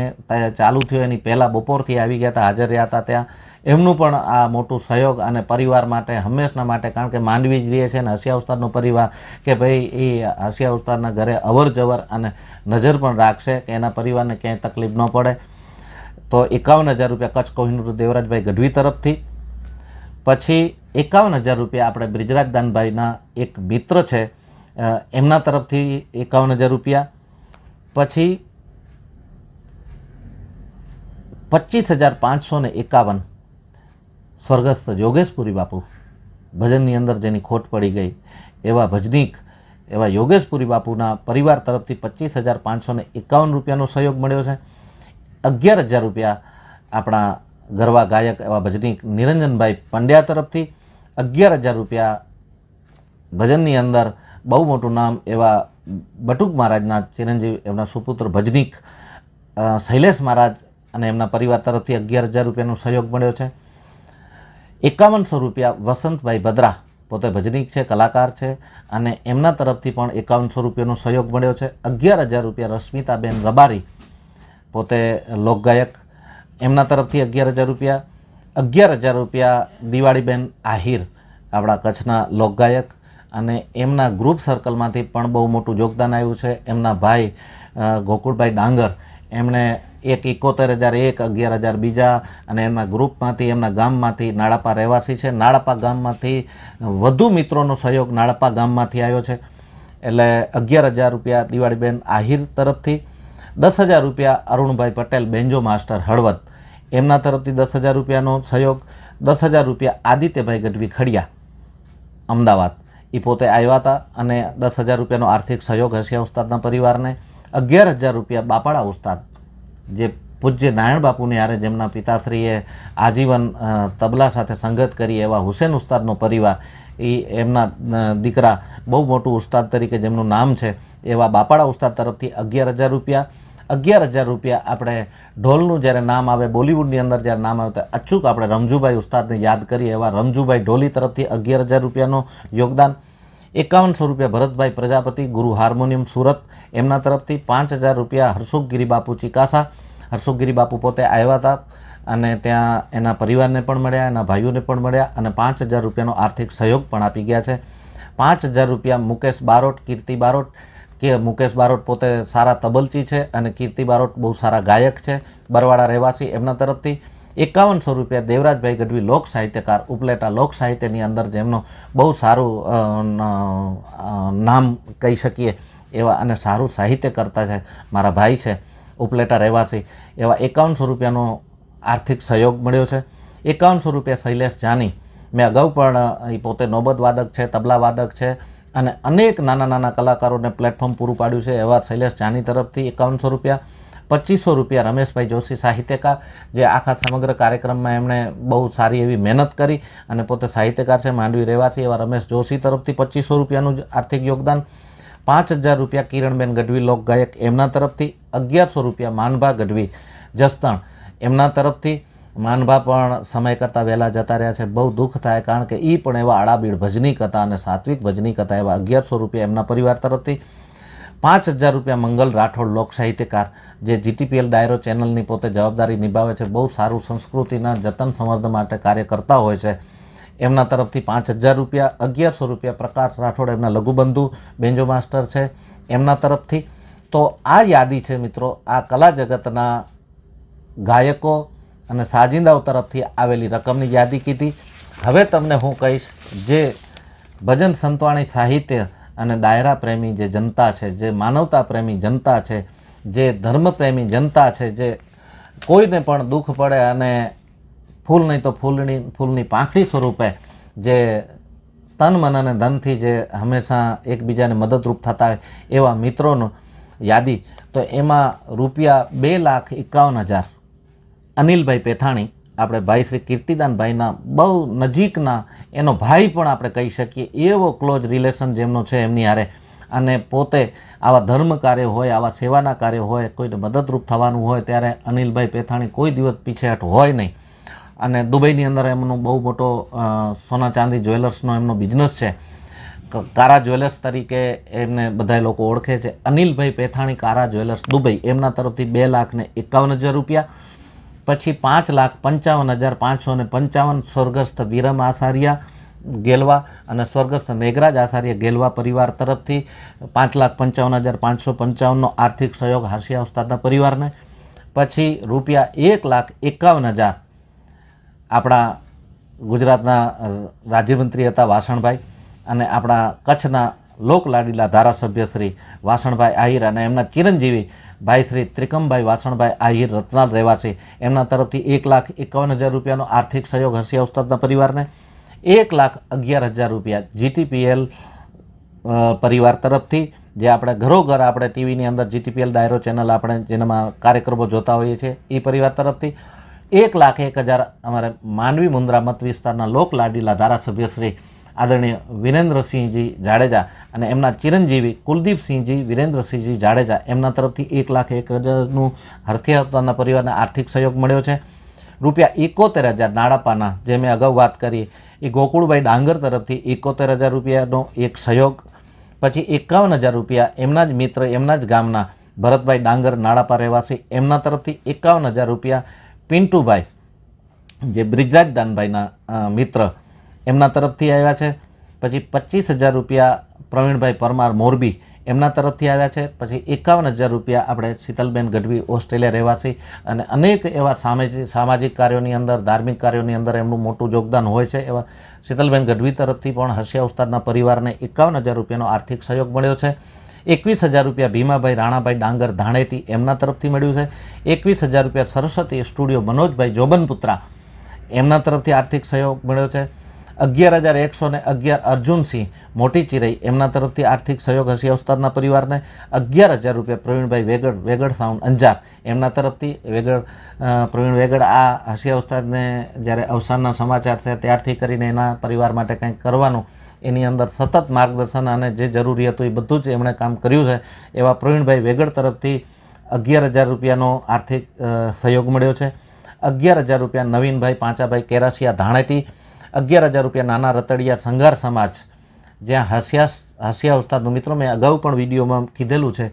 ચાલુ થયો એની પહેલાં બપોરથી આવી ગયા હતા હાજર રહ્યા હતા ત્યાં એમનું પણ આ મોટું સહયોગ અને પરિવાર માટે હંમેશના માટે કારણ કે માંડવી જ રહે છે અને હસિયા ઉસ્તાદનો પરિવાર કે ભાઈ એ હસિયા ઉસ્તાદના ઘરે અવર જવર અને નજર પણ રાખશે કે એના પરિવારને ક્યાંય તકલીફ ન પડે તો એકાવન હજાર રૂપિયા કચ્છ કોહિનૂર દેવરાજભાઈ ગઢવી તરફથી પછી એકાવન હજાર રૂપિયા આપણે બ્રિજરાજ દાનભાઈના એક મિત્ર છે એમના તરફથી એકાવન હજાર રૂપિયા પછી પચીસ હજાર પાંચસો ને એકાવન સ્વર્ગસ્થ યોગેશપુરી બાપુ ભજનની અંદર જેની ખોટ પડી ગઈ એવા ભજનીક એવા યોગેશપુરી બાપુના પરિવાર તરફથી પચીસ હજાર પાંચસો એકાવન રૂપિયાનો સહયોગ મળ્યો છે અગિયાર હજાર રૂપિયા આપણા ગરવા ગાયક એવા ભજનીક નિરંજનભાઈ પંડ્યા તરફથી અગિયાર હજાર રૂપિયા ભજનની અંદર બહુ મોટું નામ એવા બટુક મહારાજના ચિરંજીવ એમના સુપુત્ર ભજનીક શૈલેષ મહારાજ અને એમના પરિવાર તરફથી અગિયાર હજાર રૂપિયાનો સહયોગ મળ્યો છે એકાવનસો રૂપિયા વસંતભાઈ ભદ્રા પોતે ભજનીક છે કલાકાર છે અને એમના તરફથી પણ એકાવનસો રૂપિયાનો સહયોગ મળ્યો છે અગિયાર હજાર રૂપિયા રશ્મિતાબેન રબારી પોતે લોકગાયક એમના તરફથી અગિયાર હજાર રૂપિયા અગિયાર હજાર રૂપિયા દિવાળીબેન આહિર આપણા કચ્છના લોકગાયક અને એમના ગ્રુપ સર્કલમાંથી પણ બહુ મોટું યોગદાન આવ્યું છે એમના ભાઈ ગોકુળભાઈ ડાંગર એમણે એક એકોતેર હજાર એક અગિયાર હજાર બીજા અને એમના ગ્રુપમાંથી એમના ગામમાંથી નાળાપા રહેવાસી છે નાળાપા ગામમાંથી વધુ મિત્રોનો સહયોગ નાળાપા ગામમાંથી આવ્યો છે એટલે અગિયાર હજાર રૂપિયા દિવાળીબેન આહિર તરફથી દસ હજાર રૂપિયા અરુણભાઈ પટેલ બેન્જો માસ્ટર હળવદ એમના તરફથી દસ હજાર રૂપિયાનો સહયોગ દસ હજાર રૂપિયા આદિત્યભાઈ ગઢવી ખડિયા અમદાવાદ એ પોતે આવ્યા હતા અને દસ હજાર રૂપિયાનો આર્થિક સહયોગ હસિયા ઉસ્તાદના પરિવારને અગિયાર હજાર રૂપિયા બાપાડા ઉસ્તાદ જે પૂજ્ય નારાયણ બાપુની હારે જેમના પિતાશ્રીએ આજીવન તબલા સાથે સંગત કરી એવા હુસેન ઉસ્તાદનો પરિવાર એ એમના દીકરા બહુ મોટું ઉસ્તાદ તરીકે જેમનું નામ છે એવા બાપાડા ઉસ્તાદ તરફથી અગિયાર હજાર રૂપિયા અગિયાર હજાર રૂપિયા આપણે ઢોલનું જ્યારે નામ આવે બોલિવૂડની અંદર જ્યારે નામ આવે ત્યારે અચૂક આપણે રમજુભાઈ ઉસ્તાદને યાદ કરીએ એવા રમજુભાઈ ઢોલી તરફથી અગિયાર હજાર રૂપિયાનું યોગદાન એકાવનસો રૂપિયા ભરતભાઈ પ્રજાપતિ ગુરુ હાર્મોનિયમ સુરત એમના તરફથી પાંચ હજાર રૂપિયા હર્ષુખગીરી બાપુ ચિકાસા હર્ષુખગીરી બાપુ પોતે આવ્યા હતા અને ત્યાં એના પરિવારને પણ મળ્યા એના ભાઈઓને પણ મળ્યા અને પાંચ હજાર રૂપિયાનો આર્થિક સહયોગ પણ આપી ગયા છે પાંચ હજાર રૂપિયા મુકેશ બારોટ કીર્તિ બારોટ કે મુકેશ બારોટ પોતે સારા તબલચી છે અને કીર્તિ બારોટ બહુ સારા ગાયક છે બરવાડા રહેવાસી એમના તરફથી એકાવનસો રૂપિયા દેવરાજભાઈ ગઢવી લોક સાહિત્યકાર ઉપલેટા લોક સાહિત્યની અંદર જેમનો બહુ સારું નામ કહી શકીએ એવા અને સારું સાહિત્ય કરતા છે મારા ભાઈ છે ઉપલેટા રહેવાસી એવા એકાવનસો રૂપિયાનો આર્થિક સહયોગ મળ્યો છે એકાવનસો રૂપિયા શૈલેષ જાની મેં અગાઉ પણ એ પોતે નોબતવાદક છે તબલાવાદક છે અને અનેક નાના નાના કલાકારોને પ્લેટફોર્મ પૂરું પાડ્યું છે એવા શૈલેષ જાની તરફથી એકાવનસો રૂપિયા પચીસો રૂપિયા રમેશભાઈ જોશી સાહિત્યકાર જે આખા સમગ્ર કાર્યક્રમમાં એમણે બહુ સારી એવી મહેનત કરી અને પોતે સાહિત્યકાર છે માંડવી રહેવાથી એવા રમેશ જોશી તરફથી પચીસો રૂપિયાનું જ આર્થિક યોગદાન પાંચ હજાર રૂપિયા કિરણબેન ગઢવી લોકગાયક એમના તરફથી અગિયારસો રૂપિયા માનભા ગઢવી જસતણ એમના તરફથી માનભા પણ સમય કરતાં વહેલા જતા રહ્યા છે બહુ દુઃખ થાય કારણ કે એ પણ એવા આડાબીડ ભજની કથા અને સાત્વિક ભજની કથા એવા અગિયારસો રૂપિયા એમના પરિવાર તરફથી પાંચ હજાર રૂપિયા મંગલ રાઠોડ લોક સાહિત્યકાર જે જીટીપીએલ ડાયરો ચેનલની પોતે જવાબદારી નિભાવે છે બહુ સારું સંસ્કૃતિના જતન સંવર્ધન માટે કાર્ય કરતા હોય છે એમના તરફથી પાંચ હજાર રૂપિયા અગિયારસો રૂપિયા પ્રકાશ રાઠોડ એમના લઘુબંધુ બેન્જો માસ્ટર છે એમના તરફથી તો આ યાદી છે મિત્રો આ કલા જગતના ગાયકો અને સાજિંદાઓ તરફથી આવેલી રકમની યાદી કીધી હવે તમને હું કહીશ જે ભજન સંતવાણી સાહિત્ય અને ડાયરા પ્રેમી જે જનતા છે જે માનવતા પ્રેમી જનતા છે જે ધર્મ પ્રેમી જનતા છે જે કોઈને પણ દુઃખ પડે અને ફૂલ નહીં તો ફૂલની ફૂલની પાંખડી સ્વરૂપે જે તન મન અને ધનથી જે હંમેશા એકબીજાને મદદરૂપ થતા હોય એવા મિત્રોનો યાદી તો એમાં રૂપિયા બે લાખ એકાવન હજાર અનિલભાઈ પેથાણી આપણે ભાઈ શ્રી કીર્તિદાનભાઈના બહુ નજીકના એનો ભાઈ પણ આપણે કહી શકીએ એવો ક્લોઝ રિલેશન જેમનો છે એમની હારે અને પોતે આવા ધર્મ કાર્ય હોય આવા સેવાના કાર્ય હોય કોઈને મદદરૂપ થવાનું હોય ત્યારે અનિલભાઈ પેથાણી કોઈ દિવસ પીછેહટ હોય નહીં અને દુબઈની અંદર એમનો બહુ મોટો સોના ચાંદી જ્વેલર્સનો એમનો બિઝનેસ છે કારા જ્વેલર્સ તરીકે એમને બધા લોકો ઓળખે છે અનિલભાઈ પેથાણી કારા જ્વેલર્સ દુબઈ એમના તરફથી બે લાખને એકાવન હજાર રૂપિયા પછી પાંચ લાખ પંચાવન હજાર પાંચસો ને પંચાવન સ્વર્ગસ્થ વિરમ આસારિયા ગેલવા અને સ્વર્ગસ્થ મેઘરાજ આચાર્ય ગેલવા પરિવાર તરફથી પાંચ લાખ પંચાવન હજાર પાંચસો પંચાવનનો આર્થિક સહયોગ હાસિયા ઉસ્તાદના પરિવારને પછી રૂપિયા એક લાખ એકાવન હજાર આપણા ગુજરાતના રાજ્યમંત્રી હતા વાસણભાઈ અને આપણા કચ્છના લોકલાડીલા ધારાસભ્ય શ્રી વાસણભાઈ આહિર અને એમના ચિરંજીવી ભાઈ શ્રી ત્રિકમભાઈ વાસણભાઈ આહિર રત્નાલ રહેવાસી એમના તરફથી એક લાખ એકાવન હજાર રૂપિયાનો આર્થિક સહયોગ હસિયા ઉસ્તાદના પરિવારને એક લાખ અગિયાર હજાર રૂપિયા જીટીપીએલ પરિવાર તરફથી જે આપણે ઘરોઘર આપણે ટીવીની અંદર જીટીપીએલ ડાયરો ચેનલ આપણે જેનામાં કાર્યક્રમો જોતા હોઈએ છીએ એ પરિવાર તરફથી એક લાખ એક હજાર અમારે માનવી મુન્દ્રા મત વિસ્તારના લોકલાડીલા ધારાસભ્ય શ્રી આદરણીય વિરેન્દ્રસિંહજી જાડેજા અને એમના ચિરંજીવી કુલદીપસિંહજી વિરેન્દ્રસિંહજી જાડેજા એમના તરફથી એક લાખ એક હજારનું હરથિયાતાના પરિવારને આર્થિક સહયોગ મળ્યો છે રૂપિયા એકોતેર હજાર નાડાપાના જે મેં અગાઉ વાત કરી એ ગોકુળભાઈ ડાંગર તરફથી એકોતેર હજાર રૂપિયાનો એક સહયોગ પછી એકાવન હજાર રૂપિયા એમના જ મિત્ર એમના જ ગામના ભરતભાઈ ડાંગર નાડાપા રહેવાસી એમના તરફથી એકાવન હજાર રૂપિયા પિન્ટુભાઈ જે બ્રિજરાજ દાનભાઈના મિત્ર એમના તરફથી આવ્યા છે પછી પચીસ હજાર રૂપિયા પ્રવીણભાઈ પરમાર મોરબી એમના તરફથી આવ્યા છે પછી એકાવન હજાર રૂપિયા આપણે શીતલબેન ગઢવી ઓસ્ટ્રેલિયા રહેવાસી અને અનેક એવા સામાજિક કાર્યોની અંદર ધાર્મિક કાર્યોની અંદર એમનું મોટું યોગદાન હોય છે એવા શીતલબેન ગઢવી તરફથી પણ હસિયા ઉસ્તાદના પરિવારને એકાવન હજાર રૂપિયાનો આર્થિક સહયોગ મળ્યો છે એકવીસ હજાર રૂપિયા ભીમાભાઈ રાણાભાઈ ડાંગર ધાણેટી એમના તરફથી મળ્યું છે એકવીસ હજાર રૂપિયા સરસ્વતી સ્ટુડિયો મનોજભાઈ જોબનપુત્રા એમના તરફથી આર્થિક સહયોગ મળ્યો છે અગિયાર હજાર એકસો ને અગિયાર અર્જુનસિંહ મોટી ચિરાઈ એમના તરફથી આર્થિક સહયોગ હસી અવસ્તારના પરિવારને અગિયાર હજાર રૂપિયા પ્રવીણભાઈ વેગડ વેગડ સાઉન્ડ અંજાર એમના તરફથી વેગડ પ્રવીણ વેગડ આ હસી અવસ્તાદને જ્યારે અવસાનના સમાચાર થયા ત્યારથી કરીને એના પરિવાર માટે કંઈક કરવાનું એની અંદર સતત માર્ગદર્શન અને જે જરૂરી હતું એ બધું જ એમણે કામ કર્યું છે એવા પ્રવીણભાઈ વેગડ તરફથી અગિયાર હજાર રૂપિયાનો આર્થિક સહયોગ મળ્યો છે અગિયાર હજાર રૂપિયા નવીનભાઈ પાંચાભાઈ કેરાસિયા ધાણેટી અગિયાર હજાર રૂપિયા નાના રતડિયા સંઘાર સમાજ જ્યાં હસિયા હસિયા ઉસ્તાદનું મિત્રો મેં અગાઉ પણ વિડીયોમાં કીધેલું છે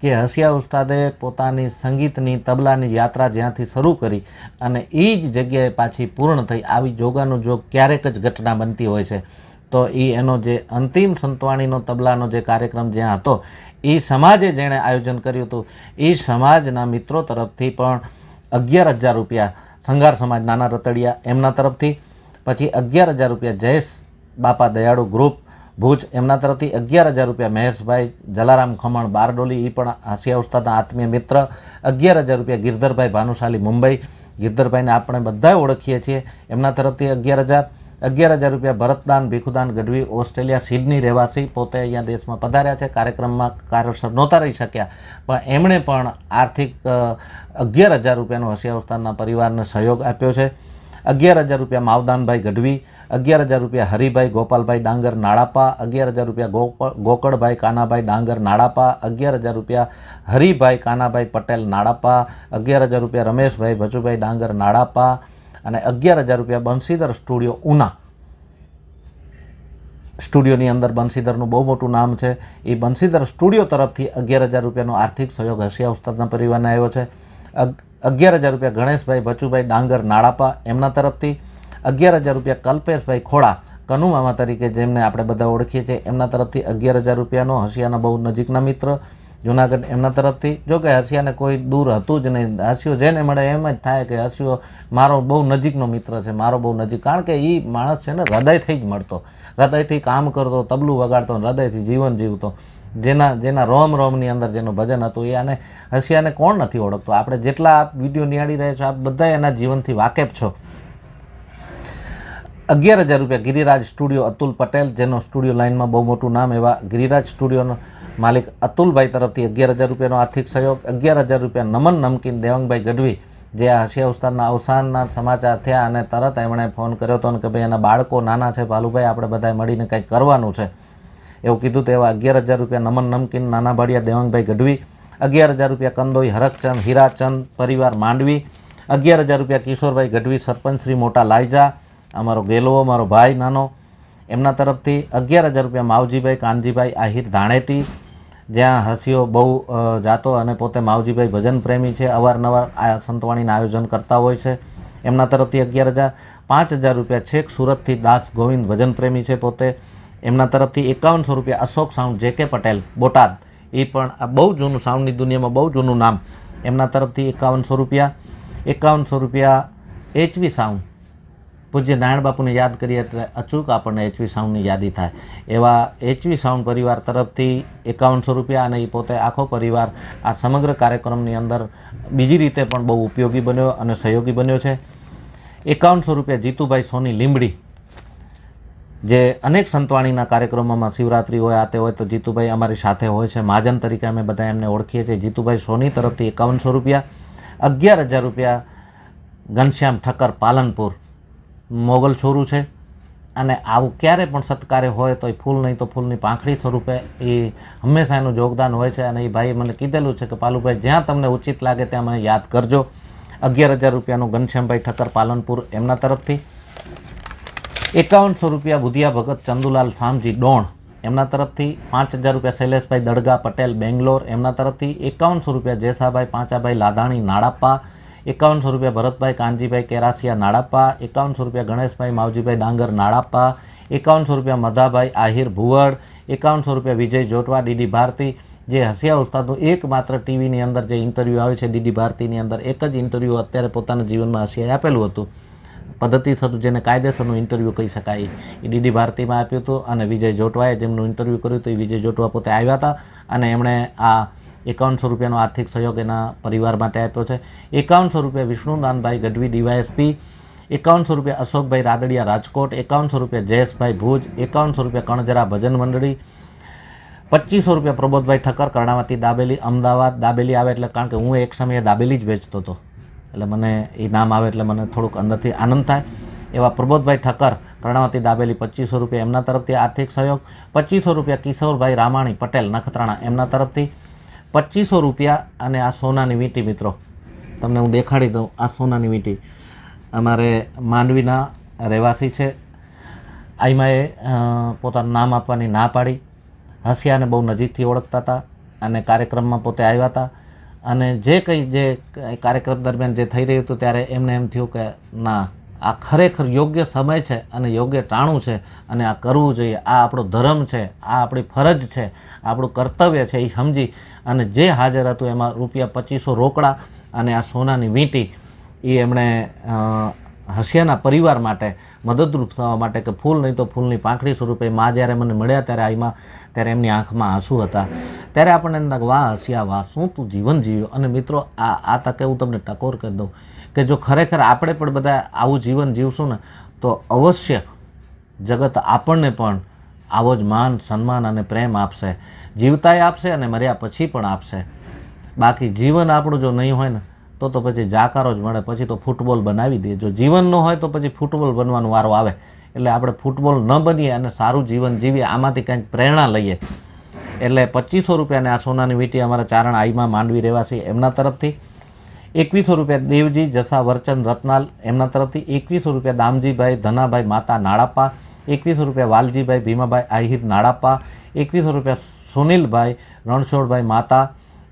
કે હસિયા ઉસ્તાદે પોતાની સંગીતની તબલાની યાત્રા જ્યાંથી શરૂ કરી અને એ જ જગ્યાએ પાછી પૂર્ણ થઈ આવી જોગાનું જોગ ક્યારેક જ ઘટના બનતી હોય છે તો એ એનો જે અંતિમ સંતવાણીનો તબલાનો જે કાર્યક્રમ જ્યાં હતો એ સમાજે જેણે આયોજન કર્યું હતું એ સમાજના મિત્રો તરફથી પણ અગિયાર હજાર રૂપિયા સંઘાર સમાજ નાના રતડિયા એમના તરફથી પછી અગિયાર હજાર રૂપિયા જયેશ બાપા દયાળુ ગ્રુપ ભુજ એમના તરફથી અગિયાર હજાર રૂપિયા મહેશભાઈ જલારામ ખમણ બારડોલી એ પણ હાસિયા ઉસ્તાદના આત્મીય મિત્ર અગિયાર હજાર રૂપિયા ગિરધરભાઈ ભાનુશાલી મુંબઈ ગિરધરભાઈને આપણે બધા ઓળખીએ છીએ એમના તરફથી અગિયાર હજાર અગિયાર હજાર રૂપિયા ભરતદાન ભીખુદાન ગઢવી ઓસ્ટ્રેલિયા સિડની રહેવાસી પોતે અહીંયા દેશમાં પધાર્યા છે કાર્યક્રમમાં કાર્યસર નહોતા રહી શક્યા પણ એમણે પણ આર્થિક અગિયાર હજાર રૂપિયાનો હસિયા ઉસ્તાદના પરિવારને સહયોગ આપ્યો છે અગિયાર હજાર રૂપિયા માવદાનભાઈ ગઢવી અગિયાર હજાર રૂપિયા હરિભાઈ ગોપાલભાઈ ડાંગર નાળાપા અગિયાર હજાર રૂપિયા ગોકળભાઈ કાનાભાઈ ડાંગર નાળાપા અગિયાર હજાર રૂપિયા હરિભાઈ કાનાભાઈ પટેલ નાળાપા અગિયાર હજાર રૂપિયા રમેશભાઈ ભજુભાઈ ડાંગર નાળાપા અને અગિયાર હજાર રૂપિયા બંસીધર સ્ટુડિયો ઉના સ્ટુડિયોની અંદર બંસીધરનું બહુ મોટું નામ છે એ બંસીધર સ્ટુડિયો તરફથી અગિયાર હજાર રૂપિયાનો આર્થિક સહયોગ હસિયા ઉસ્તાદના પરિવારને આવ્યો છે અગિયાર હજાર રૂપિયા ગણેશભાઈ ભચુભાઈ ડાંગર નાળાપા એમના તરફથી અગિયાર હજાર રૂપિયા કલ્પેશભાઈ ખોડા કનુમામા તરીકે જેમને આપણે બધા ઓળખીએ છીએ એમના તરફથી અગિયાર હજાર રૂપિયાનો હસિયાના બહુ નજીકના મિત્ર જુનાગઢ એમના તરફથી જો કે હસિયાને કોઈ દૂર હતું જ નહીં હસ્યો જેને મળે એમ જ થાય કે હસ્યો મારો બહુ નજીકનો મિત્ર છે મારો બહુ નજીક કારણ કે એ માણસ છે ને હૃદયથી જ મળતો હૃદયથી કામ કરતો તબલું વગાડતો હૃદયથી જીવન જીવતો જેના જેના રોમ રોમની અંદર જેનું ભજન હતું એ આને હસિયાને કોણ નથી ઓળખતું આપણે જેટલા આપ વિડીયો નિહાળી રહ્યા છો આપ બધા એના જીવનથી વાકેફ છો અગિયાર હજાર રૂપિયા ગિરિરાજ સ્ટુડિયો અતુલ પટેલ જેનો સ્ટુડિયો લાઇનમાં બહુ મોટું નામ એવા ગિરિરાજ સ્ટુડિયોનો માલિક અતુલભાઈ તરફથી અગિયાર હજાર રૂપિયાનો આર્થિક સહયોગ અગિયાર હજાર રૂપિયા નમન નમકીન દેવંગભાઈ ગઢવી જે આ હસિયા ઉસ્તાદના અવસાનના સમાચાર થયા અને તરત એમણે ફોન કર્યો હતો કે ભાઈ એના બાળકો નાના છે ભાલુભાઈ આપણે બધાએ મળીને કંઈક કરવાનું છે એવું કીધું તો એવા અગિયાર હજાર રૂપિયા નમન નમકીન નાના ભાડિયા દેવાંગભાઈ ગઢવી અગિયાર હજાર રૂપિયા કંદોઈ હરકચંદ હીરાચંદ પરિવાર માંડવી અગિયાર હજાર રૂપિયા કિશોરભાઈ ગઢવી સરપંચ શ્રી મોટા લાયજા અમારો ગેલવો મારો ભાઈ નાનો એમના તરફથી અગિયાર હજાર રૂપિયા માવજીભાઈ કાનજીભાઈ આહિર ધાણેટી જ્યાં હસીઓ બહુ જાતો અને પોતે માવજીભાઈ ભજન પ્રેમી છે અવારનવાર આ સંતવાણીના આયોજન કરતા હોય છે એમના તરફથી અગિયાર હજાર પાંચ હજાર રૂપિયા છેક સુરતથી દાસ ગોવિંદ ભજન પ્રેમી છે પોતે એમના તરફથી એકાવનસો રૂપિયા અશોક સાઉન્ડ જે કે પટેલ બોટાદ એ પણ આ બહુ જૂનું સાઉન્ડની દુનિયામાં બહુ જૂનું નામ એમના તરફથી એકાવનસો રૂપિયા એકાવનસો રૂપિયા એચવી સાઉન્ડ પૂજ્ય નારાયણ બાપુને યાદ કરીએ એટલે અચૂક આપણને એચવી સાઉન્ડની યાદી થાય એવા એચવી સાઉન્ડ પરિવાર તરફથી એકાવનસો રૂપિયા અને એ પોતે આખો પરિવાર આ સમગ્ર કાર્યક્રમની અંદર બીજી રીતે પણ બહુ ઉપયોગી બન્યો અને સહયોગી બન્યો છે એકાવનસો રૂપિયા જીતુભાઈ સોની લીંબડી જે અનેક સંતવાણીના કાર્યક્રમોમાં શિવરાત્રી હોય આતે હોય તો જીતુભાઈ અમારી સાથે હોય છે મહાજન તરીકે અમે બધા એમને ઓળખીએ છીએ જીતુભાઈ સોની તરફથી એકાવનસો રૂપિયા અગિયાર હજાર રૂપિયા ઘનશ્યામ ઠક્કર પાલનપુર મોગલ છોરું છે અને આવું ક્યારે પણ સત્કારે હોય તો એ ફૂલ નહીં તો ફૂલની પાંખડી સ્વરૂપે એ હંમેશા એનું યોગદાન હોય છે અને એ ભાઈએ મને કીધેલું છે કે પાલુભાઈ જ્યાં તમને ઉચિત લાગે ત્યાં મને યાદ કરજો અગિયાર હજાર રૂપિયાનું ઘનશ્યામભાઈ ઠક્કર પાલનપુર એમના તરફથી એકાવનસો રૂપિયા બુધિયા ભગત ચંદુલાલ સામજી ડોણ એમના તરફથી પાંચ હજાર રૂપિયા શૈલેષભાઈ દડગા પટેલ બેંગ્લોર એમના તરફથી એકાવનસો રૂપિયા જેસાભાઈ પાંચાભાઈ લાદાણી નાડાપ્પા એકાવનસો રૂપિયા ભરતભાઈ કાનજીભાઈ કેરાસિયા નાડાપ્પા એકાવનસો રૂપિયા ગણેશભાઈ માવજીભાઈ ડાંગર નાડાપ્પા એકાવનસો રૂપિયા મધાભાઈ આહિર ભુવડ એકાવનસો રૂપિયા વિજય જોટવા ડીડી ભારતી જે હસિયા ઉસ્તાદનું એકમાત્ર ટીવીની અંદર જે ઇન્ટરવ્યૂ આવે છે ડીડી ભારતીની અંદર એક જ ઇન્ટરવ્યૂ અત્યારે પોતાના જીવનમાં હસિયાએ આપેલું હતું પદ્ધતિ થતું જેને કાયદેસરનું ઇન્ટરવ્યૂ કહી શકાય એ ડીડી ભારતીમાં આપ્યું હતું અને વિજય જોટવાએ જેમનું ઇન્ટરવ્યૂ કર્યું હતું એ વિજય જોટવા પોતે આવ્યા હતા અને એમણે આ એકાવનસો રૂપિયાનો આર્થિક સહયોગ એના પરિવાર માટે આપ્યો છે એકાવનસો રૂપિયા વિષ્ણુદાનભાઈ ગઢવી ડીવાયએસપી એકાવનસો રૂપિયા અશોકભાઈ રાદડિયા રાજકોટ એકાવનસો રૂપિયા જયેશભાઈ ભુજ એકાવનસો રૂપિયા કણજરા ભજન મંડળી પચીસો રૂપિયા પ્રબોધભાઈ ઠક્કર કર્ણાવતી દાબેલી અમદાવાદ દાબેલી આવે એટલે કારણ કે હું એક સમયે દાબેલી જ વેચતો હતો એટલે મને એ નામ આવે એટલે મને થોડુંક અંદરથી આનંદ થાય એવા પ્રબોધભાઈ ઠક્કર કર્ણાવતી દાબેલી પચીસો રૂપિયા એમના તરફથી આર્થિક સહયોગ પચીસો રૂપિયા કિશોરભાઈ રામાણી પટેલ નખત્રાણા એમના તરફથી પચીસો રૂપિયા અને આ સોનાની વીંટી મિત્રો તમને હું દેખાડી દઉં આ સોનાની વીંટી અમારે માંડવીના રહેવાસી છે આઈમાએ પોતાનું નામ આપવાની ના પાડી હસિયાને બહુ નજીકથી ઓળખતા હતા અને કાર્યક્રમમાં પોતે આવ્યા હતા અને જે કંઈ જે કાર્યક્રમ દરમિયાન જે થઈ રહ્યું હતું ત્યારે એમને એમ થયું કે ના આ ખરેખર યોગ્ય સમય છે અને યોગ્ય ટાણું છે અને આ કરવું જોઈએ આ આપણો ધર્મ છે આ આપણી ફરજ છે આપણું કર્તવ્ય છે એ સમજી અને જે હાજર હતું એમાં રૂપિયા પચીસો રોકડા અને આ સોનાની વીંટી એ એમણે હસિયાના પરિવાર માટે મદદરૂપ થવા માટે કે ફૂલ નહીં તો ફૂલની પાંખડી સ્વરૂપે મા જ્યારે મને મળ્યા ત્યારે આઈમાં ત્યારે એમની આંખમાં આંસુ હતા ત્યારે આપણને એમ થાય વાહ હસ્યા વાહ શું તું જીવન જીવ્યું અને મિત્રો આ આ તકે હું તમને ટકોર કરી દઉં કે જો ખરેખર આપણે પણ બધા આવું જીવન જીવશું ને તો અવશ્ય જગત આપણને પણ આવો જ માન સન્માન અને પ્રેમ આપશે જીવતાય આપશે અને મર્યા પછી પણ આપશે બાકી જીવન આપણું જો નહીં હોય ને તો તો પછી જાકારો જ મળે પછી તો ફૂટબોલ બનાવી દે જો જીવન ન હોય તો પછી ફૂટબોલ બનવાનો વારો આવે એટલે આપણે ફૂટબોલ ન બનીએ અને સારું જીવન જીવીએ આમાંથી કંઈક પ્રેરણા લઈએ એટલે પચીસો રૂપિયાને આ સોનાની વીંટી અમારા ચારણ આઈમાં માંડવી રહેવાસી એમના તરફથી એકવીસો રૂપિયા દેવજી જસા વરચંદ રત્નાલ એમના તરફથી એકવીસો રૂપિયા દામજીભાઈ ધનાભાઈ માતા નાળાપા એકવીસો રૂપિયા વાલજીભાઈ ભીમાભાઈ આહિર નાળાપા એકવીસો રૂપિયા સુનિલભાઈ રણછોડભાઈ માતા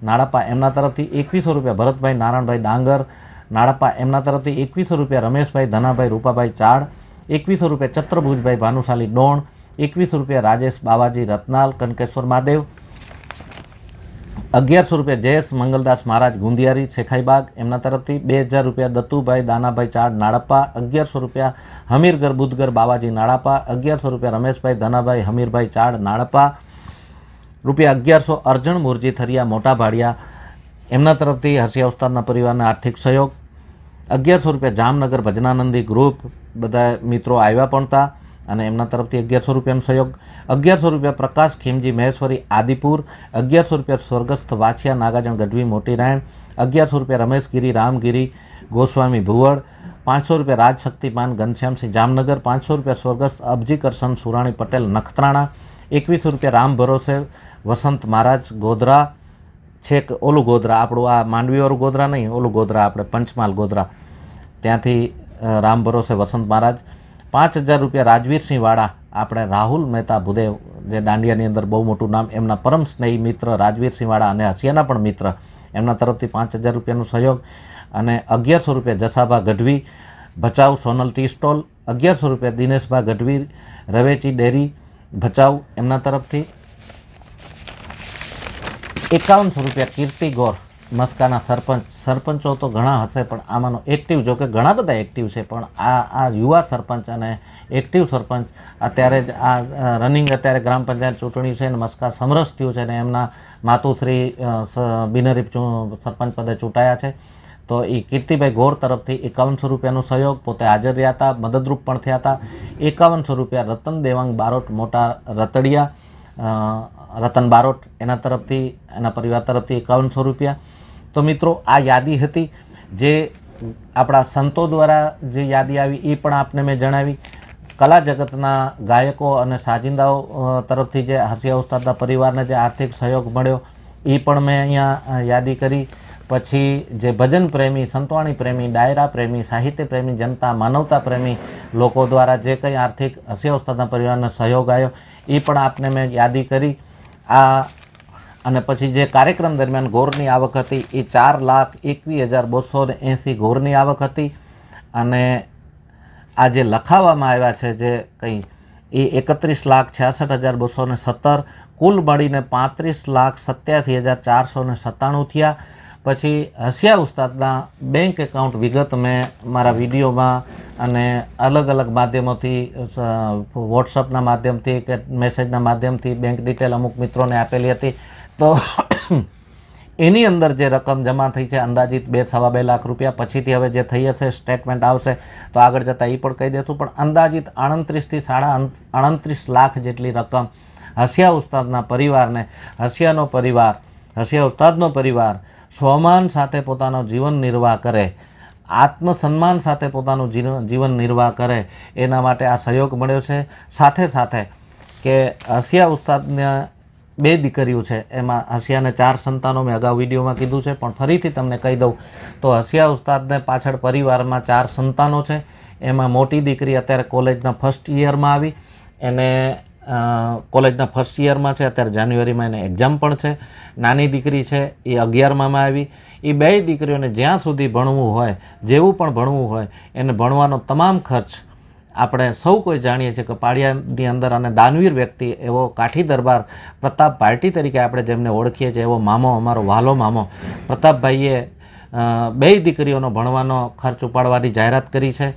નાળાપા એમના તરફથી એકવીસો રૂપિયા ભરતભાઈ નારાયણભાઈ ડાંગર નાડાપા એમના તરફથી એકવીસો રૂપિયા રમેશભાઈ ધનાભાઈ રૂપાભાઈ ચાડ એકવીસો રૂપિયા ચત્રભુજભાઈ ભાનુશાલી ડોણ એકવીસ રૂપિયા રાજેશ બાવાજી રત્નાલ કનકેશ્વર મહાદેવ અગિયારસો રૂપિયા જયેશ મંગલદાસ મહારાજ ગુંદિયારી શેખાઈબાગ એમના તરફથી બે હજાર રૂપિયા દત્તુભાઈ દાનાભાઈ ચાડ નાડપ્પા અગિયારસો રૂપિયા હમીરગર બુદ્ધગર બાવાજી નાડાપા અગિયારસો રૂપિયા રમેશભાઈ ધનાભાઈ હમીરભાઈ ચાડ નાડપ્પા રૂપિયા અગિયારસો અર્જણ મુરજી થરિયા મોટા ભાડિયા એમના તરફથી હર્ષિયા ઉસ્તાદના પરિવારને આર્થિક સહયોગ અગિયારસો રૂપિયા જામનગર ભજનાનંદી ગ્રુપ બધા મિત્રો આવ્યા પણ હતા અને એમના તરફથી અગિયારસો રૂપિયાનો સહયોગ અગિયારસો રૂપિયા પ્રકાશ ખીમજી મહેશ્વરી આદિપુર અગિયારસો રૂપિયા સ્વર્ગસ્થ વાછિયા નાગાજણ ગઢવી મોટીરાયણ અગિયારસો રૂપિયા રમેશગીરી રામગીરી ગોસ્વામી ભુવળ પાંચસો રૂપિયા રાજશક્તિમાન ઘનશ્યામસિંહ જામનગર પાંચસો રૂપિયા સ્વર્ગસ્થ અબજી કરશન સુરાણી પટેલ નખત્રાણા એકવીસો રૂપિયા રામ ભરોસે વસંત મહારાજ ગોધરા છેક ઓલું ગોધરા આપણું આ માંડવીવાળું ગોધરા નહીં ઓલું ગોધરા આપણે પંચમહાલ ગોધરા ત્યાંથી રામ ભરોસે વસંત મહારાજ પાંચ હજાર રૂપિયા રાજવીરસિંહવાળા આપણે રાહુલ મહેતા ભૂદેવ જે દાંડિયાની અંદર બહુ મોટું નામ એમના પરમ સ્નેહી મિત્ર રાજવીરસિંહવાળા અને હસિયાના પણ મિત્ર એમના તરફથી પાંચ હજાર રૂપિયાનો સહયોગ અને અગિયારસો રૂપિયા જસાભા ગઢવી ભચાઉ સોનલ ટી સ્ટોલ અગિયારસો રૂપિયા દિનેશભા ગઢવી રવેચી ડેરી ભચાઉ એમના તરફથી એકાવનસો રૂપિયા કીર્તિ ગોર મસ્કાના સરપંચ સરપંચો તો ઘણા હશે પણ આમાંનો એક્ટિવ જો કે ઘણા બધા એક્ટિવ છે પણ આ આ યુવા સરપંચ અને એક્ટિવ સરપંચ અત્યારે જ આ રનિંગ અત્યારે ગ્રામ પંચાયત ચૂંટણી છે અને મસ્કા સમરસ થયું છે અને એમના માતુશ્રી બિનરીફ ચૂં સરપંચ પદે ચૂંટાયા છે તો એ કીર્તિભાઈ ગોર તરફથી એકાવનસો રૂપિયાનો સહયોગ પોતે હાજર રહ્યા હતા મદદરૂપ પણ થયા હતા એકાવનસો રૂપિયા રતન દેવાંગ બારોટ મોટા રતડિયા રતન બારોટ એના તરફથી એના પરિવાર તરફથી એકાવનસો રૂપિયા તો મિત્રો આ યાદી હતી જે આપણા સંતો દ્વારા જે યાદી આવી એ પણ આપને મેં જણાવી કલા જગતના ગાયકો અને સાજિંદાઓ તરફથી જે હાસિયા ઉસ્તાદના પરિવારને જે આર્થિક સહયોગ મળ્યો એ પણ મેં અહીંયા યાદી કરી પછી જે ભજન પ્રેમી સંતવાણી પ્રેમી ડાયરા પ્રેમી સાહિત્ય પ્રેમી જનતા માનવતા પ્રેમી લોકો દ્વારા જે કંઈ આર્થિક હસ્યવસ્થાના પરિવારનો સહયોગ આવ્યો એ પણ આપને મેં યાદી કરી આ અને પછી જે કાર્યક્રમ દરમિયાન ઘોરની આવક હતી એ ચાર લાખ એકવીસ હજાર બસો ને એંસી ઘોરની આવક હતી અને આ જે લખાવવામાં આવ્યા છે જે કંઈ એ એકત્રીસ લાખ છ્યાસઠ હજાર બસો સત્તર કુલ મળીને પાંત્રીસ લાખ સત્યાસી હજાર ચારસો સત્તાણું થયા પછી હસિયા ઉસ્તાદના બેંક એકાઉન્ટ વિગત મેં મારા વિડીયોમાં અને અલગ અલગ માધ્યમોથી વોટ્સઅપના માધ્યમથી કે મેસેજના માધ્યમથી બેંક ડિટેલ અમુક મિત્રોને આપેલી હતી તો એની અંદર જે રકમ જમા થઈ છે અંદાજિત બે સવા બે લાખ રૂપિયા પછીથી હવે જે થઈ હશે સ્ટેટમેન્ટ આવશે તો આગળ જતાં એ પણ કહી દેશું પણ અંદાજિત આણત્રીસથી સાડા આણત્રીસ લાખ જેટલી રકમ હસિયા ઉસ્તાદના પરિવારને હસિયાનો પરિવાર હસિયા ઉસ્તાદનો પરિવાર સ્વમાન સાથે પોતાનો જીવન નિર્વાહ કરે આત્મસન્માન સાથે પોતાનું જીવન નિર્વાહ કરે એના માટે આ સહયોગ મળ્યો છે સાથે સાથે કે હસિયા ઉસ્તાદને બે દીકરીઓ છે એમાં હસિયાને ચાર સંતાનો મેં અગાઉ વિડીયોમાં કીધું છે પણ ફરીથી તમને કહી દઉં તો હસિયા ઉસ્તાદને પાછળ પરિવારમાં ચાર સંતાનો છે એમાં મોટી દીકરી અત્યારે કોલેજના ફર્સ્ટ ઇયરમાં આવી એને કોલેજના ફર્સ્ટ યરમાં છે અત્યારે જાન્યુઆરીમાં એને એક્ઝામ પણ છે નાની દીકરી છે એ અગિયારમાં આવી એ બે દીકરીઓને જ્યાં સુધી ભણવું હોય જેવું પણ ભણવું હોય એને ભણવાનો તમામ ખર્ચ આપણે સૌ કોઈ જાણીએ છીએ કે પાળિયાની અંદર અને દાનવીર વ્યક્તિ એવો કાઠી દરબાર પ્રતાપ પાર્ટી તરીકે આપણે જેમને ઓળખીએ છીએ એવો મામો અમારો વાલો મામો પ્રતાપભાઈએ બે દીકરીઓનો ભણવાનો ખર્ચ ઉપાડવાની જાહેરાત કરી છે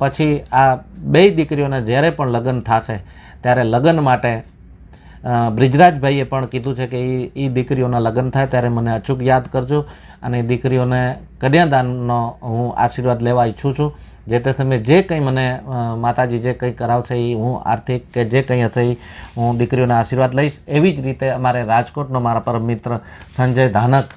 પછી આ બે દીકરીઓને જ્યારે પણ લગ્ન થશે ત્યારે લગ્ન માટે બ્રિજરાજભાઈએ પણ કીધું છે કે એ એ દીકરીઓના લગ્ન થાય ત્યારે મને અચૂક યાદ કરજો અને એ દીકરીઓને કન્યાદાનનો હું આશીર્વાદ લેવા ઈચ્છું છું જે તે સમયે જે કંઈ મને માતાજી જે કંઈ કરાવશે એ હું આર્થિક કે જે કંઈ હશે એ હું દીકરીઓના આશીર્વાદ લઈશ એવી જ રીતે અમારે રાજકોટનો મારા પરમ મિત્ર સંજય ધાનક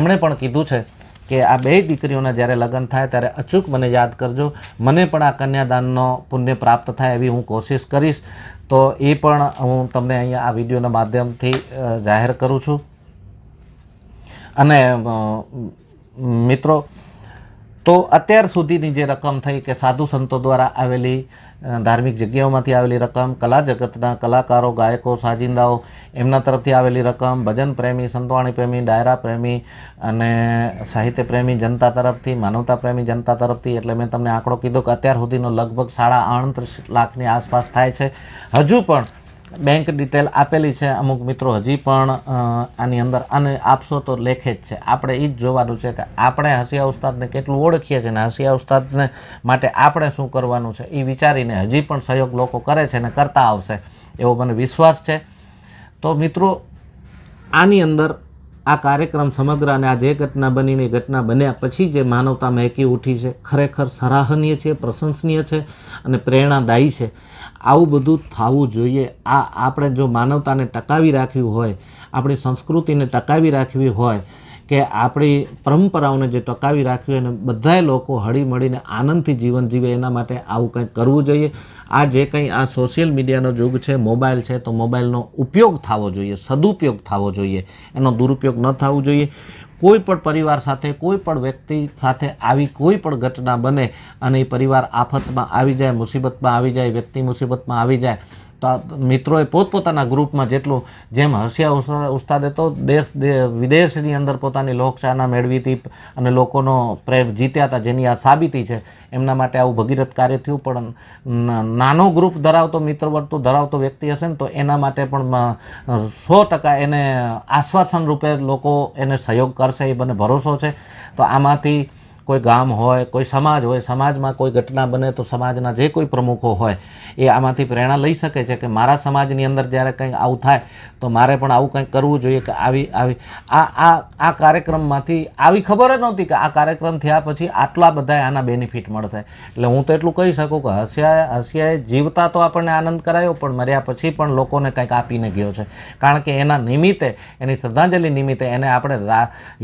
એમણે પણ કીધું છે કે આ બે દીકરીઓના જ્યારે લગ્ન થાય ત્યારે અચૂક મને યાદ કરજો મને પણ આ કન્યાદાનનો પુણ્ય પ્રાપ્ત થાય એવી હું કોશિશ કરીશ તો એ પણ હું તમને અહીંયા આ વિડીયોના માધ્યમથી જાહેર કરું છું અને મિત્રો તો અત્યાર સુધીની જે રકમ થઈ કે સાધુ સંતો દ્વારા આવેલી ધાર્મિક જગ્યાઓમાંથી આવેલી રકમ કલા જગતના કલાકારો ગાયકો સાજિંદાઓ એમના તરફથી આવેલી રકમ ભજન પ્રેમી સંતવાણી પ્રેમી ડાયરા પ્રેમી અને સાહિત્ય પ્રેમી જનતા તરફથી માનવતા પ્રેમી જનતા તરફથી એટલે મેં તમને આંકડો કીધો કે અત્યાર સુધીનો લગભગ સાડા અડત્રીસ લાખની આસપાસ થાય છે હજુ પણ બેંક ડિટેલ આપેલી છે અમુક મિત્રો હજી પણ આની અંદર અને આપશો તો લેખે જ છે આપણે એ જ જોવાનું છે કે આપણે હસિયા ઉસ્તાદને કેટલું ઓળખીએ છીએ ને હસિયા ઉસ્તાદને માટે આપણે શું કરવાનું છે એ વિચારીને હજી પણ સહયોગ લોકો કરે છે ને કરતા આવશે એવો મને વિશ્વાસ છે તો મિત્રો આની અંદર આ કાર્યક્રમ સમગ્ર અને આ જે ઘટના બનીને ઘટના બન્યા પછી જે માનવતા મહેકી ઉઠી છે ખરેખર સરાહનીય છે પ્રશંસનીય છે અને પ્રેરણાદાયી છે આવું બધું થવું જોઈએ આ આપણે જો માનવતાને ટકાવી રાખવી હોય આપણી સંસ્કૃતિને ટકાવી રાખવી હોય કે આપણી પરંપરાઓને જે ટકાવી રાખવી અને બધાય લોકો હળી મળીને આનંદથી જીવન જીવે એના માટે આવું કંઈક કરવું જોઈએ આ જે કંઈ આ સોશિયલ મીડિયાનો યુગ છે મોબાઈલ છે તો મોબાઈલનો ઉપયોગ થવો જોઈએ સદુપયોગ થવો જોઈએ એનો દુરુપયોગ ન થવો જોઈએ કોઈ પણ પરિવાર સાથે કોઈ પણ વ્યક્તિ સાથે આવી કોઈ પણ ઘટના બને અને એ પરિવાર આફતમાં આવી જાય મુસીબતમાં આવી જાય વ્યક્તિ મુસીબતમાં આવી જાય મિત્રોએ પોતપોતાના ગ્રુપમાં જેટલું જેમ હર્ષ્યા ઉસ્તાદે તો દેશ વિદેશની અંદર પોતાની લોકશાહના મેળવી હતી અને લોકોનો પ્રેમ જીત્યા હતા જેની આ સાબિતી છે એમના માટે આવું ભગીરથ કાર્ય થયું પણ નાનો ગ્રુપ ધરાવતો મિત્રવર્તુ ધરાવતો વ્યક્તિ હશે ને તો એના માટે પણ સો ટકા એને આશ્વાસન રૂપે લોકો એને સહયોગ કરશે એ મને ભરોસો છે તો આમાંથી કોઈ ગામ હોય કોઈ સમાજ હોય સમાજમાં કોઈ ઘટના બને તો સમાજના જે કોઈ પ્રમુખો હોય એ આમાંથી પ્રેરણા લઈ શકે છે કે મારા સમાજની અંદર જ્યારે કંઈક આવું થાય તો મારે પણ આવું કંઈક કરવું જોઈએ કે આવી આવી આ આ આ કાર્યક્રમમાંથી આવી ખબર જ નહોતી કે આ કાર્યક્રમ થયા પછી આટલા બધા આના બેનિફિટ મળશે એટલે હું તો એટલું કહી શકું કે હસ્યા હસ્યાએ જીવતા તો આપણને આનંદ કરાયો પણ મર્યા પછી પણ લોકોને કંઈક આપીને ગયો છે કારણ કે એના નિમિત્તે એની શ્રદ્ધાંજલિ નિમિત્તે એને આપણે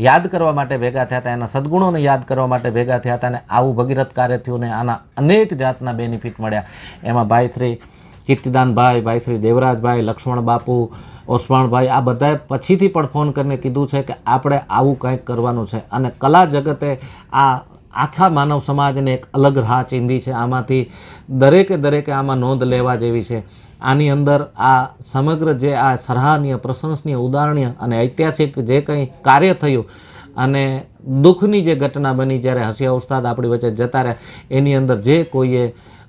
યાદ કરવા માટે ભેગા થયા હતા એના સદગુણોને યાદ કરવા માટે ભેગા થયા હતા અને આવું ભગીરથ કાર્ય થયું ને આના અનેક જાતના બેનિફિટ મળ્યા એમાં ભાઈ શ્રી કીર્તિદાનભાઈ ભાઈ શ્રી દેવરાજભાઈ લક્ષ્મણ બાપુ ઓસમાણભાઈ આ બધાએ પછીથી પણ ફોન કરીને કીધું છે કે આપણે આવું કંઈક કરવાનું છે અને કલા જગતે આ આખા માનવ સમાજને એક અલગ રાહ ચીંધી છે આમાંથી દરેકે દરેકે આમાં નોંધ લેવા જેવી છે આની અંદર આ સમગ્ર જે આ સરાહનીય પ્રશંસનીય ઉદાહરણીય અને ઐતિહાસિક જે કંઈ કાર્ય થયું અને દુઃખની જે ઘટના બની જ્યારે હસિયા ઉસ્તાદ આપણી વચ્ચે જતા રહ્યા એની અંદર જે કોઈએ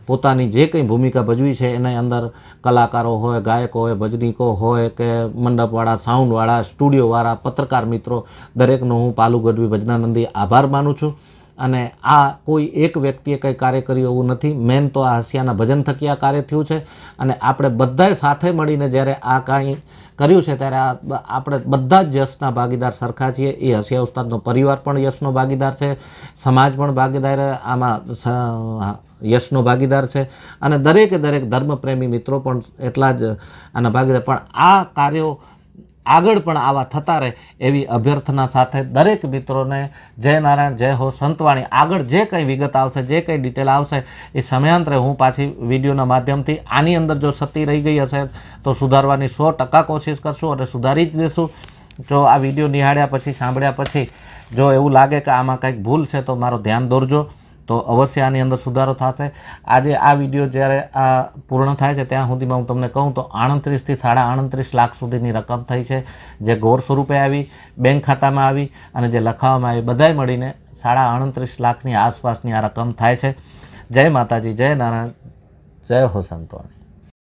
પોતાની જે કંઈ ભૂમિકા ભજવી છે એની અંદર કલાકારો હોય ગાયકો હોય ભજનીકો હોય કે મંડપવાળા સાઉન્ડવાળા સ્ટુડિયોવાળા પત્રકાર મિત્રો દરેકનો હું પાલુ ગઢવી ભજનાનંદી આભાર માનું છું અને આ કોઈ એક વ્યક્તિએ કંઈ કાર્ય કર્યું એવું નથી મેન તો આ હાસ્યાના ભજન થકી આ કાર્ય થયું છે અને આપણે બધાએ સાથે મળીને જ્યારે આ કાંઈ કર્યું છે ત્યારે આપણે બધા જ યશના ભાગીદાર સરખા છીએ એ હસિયા ઉસ્તાદનો પરિવાર પણ યશનો ભાગીદાર છે સમાજ પણ ભાગીદાર આમાં યશનો ભાગીદાર છે અને દરેકે દરેક ધર્મપ્રેમી મિત્રો પણ એટલા જ આના ભાગીદાર પણ આ કાર્યો આગળ પણ આવા થતા રહે એવી અભ્યર્થના સાથે દરેક મિત્રોને જય નારાયણ જય હો સંતવાણી આગળ જે કંઈ વિગત આવશે જે કંઈ ડિટેલ આવશે એ સમયાંતરે હું પાછી વિડીયોના માધ્યમથી આની અંદર જો સતી રહી ગઈ હશે તો સુધારવાની સો ટકા કોશિશ કરશું અને સુધારી જ દેશું જો આ વિડીયો નિહાળ્યા પછી સાંભળ્યા પછી જો એવું લાગે કે આમાં કંઈક ભૂલ છે તો મારો ધ્યાન દોરજો તો અવશ્ય આની અંદર સુધારો થશે આજે આ વિડીયો જ્યારે આ પૂર્ણ થાય છે ત્યાં સુધીમાં હું તમને કહું તો આડત્રીસથી સાડા આણત્રીસ લાખ સુધીની રકમ થઈ છે જે ગોર સ્વરૂપે આવી બેંક ખાતામાં આવી અને જે લખાવવામાં આવી બધાય મળીને સાડા આણત્રીસ લાખની આસપાસની આ રકમ થાય છે જય માતાજી જય નારાયણ જય હો સંતવાણી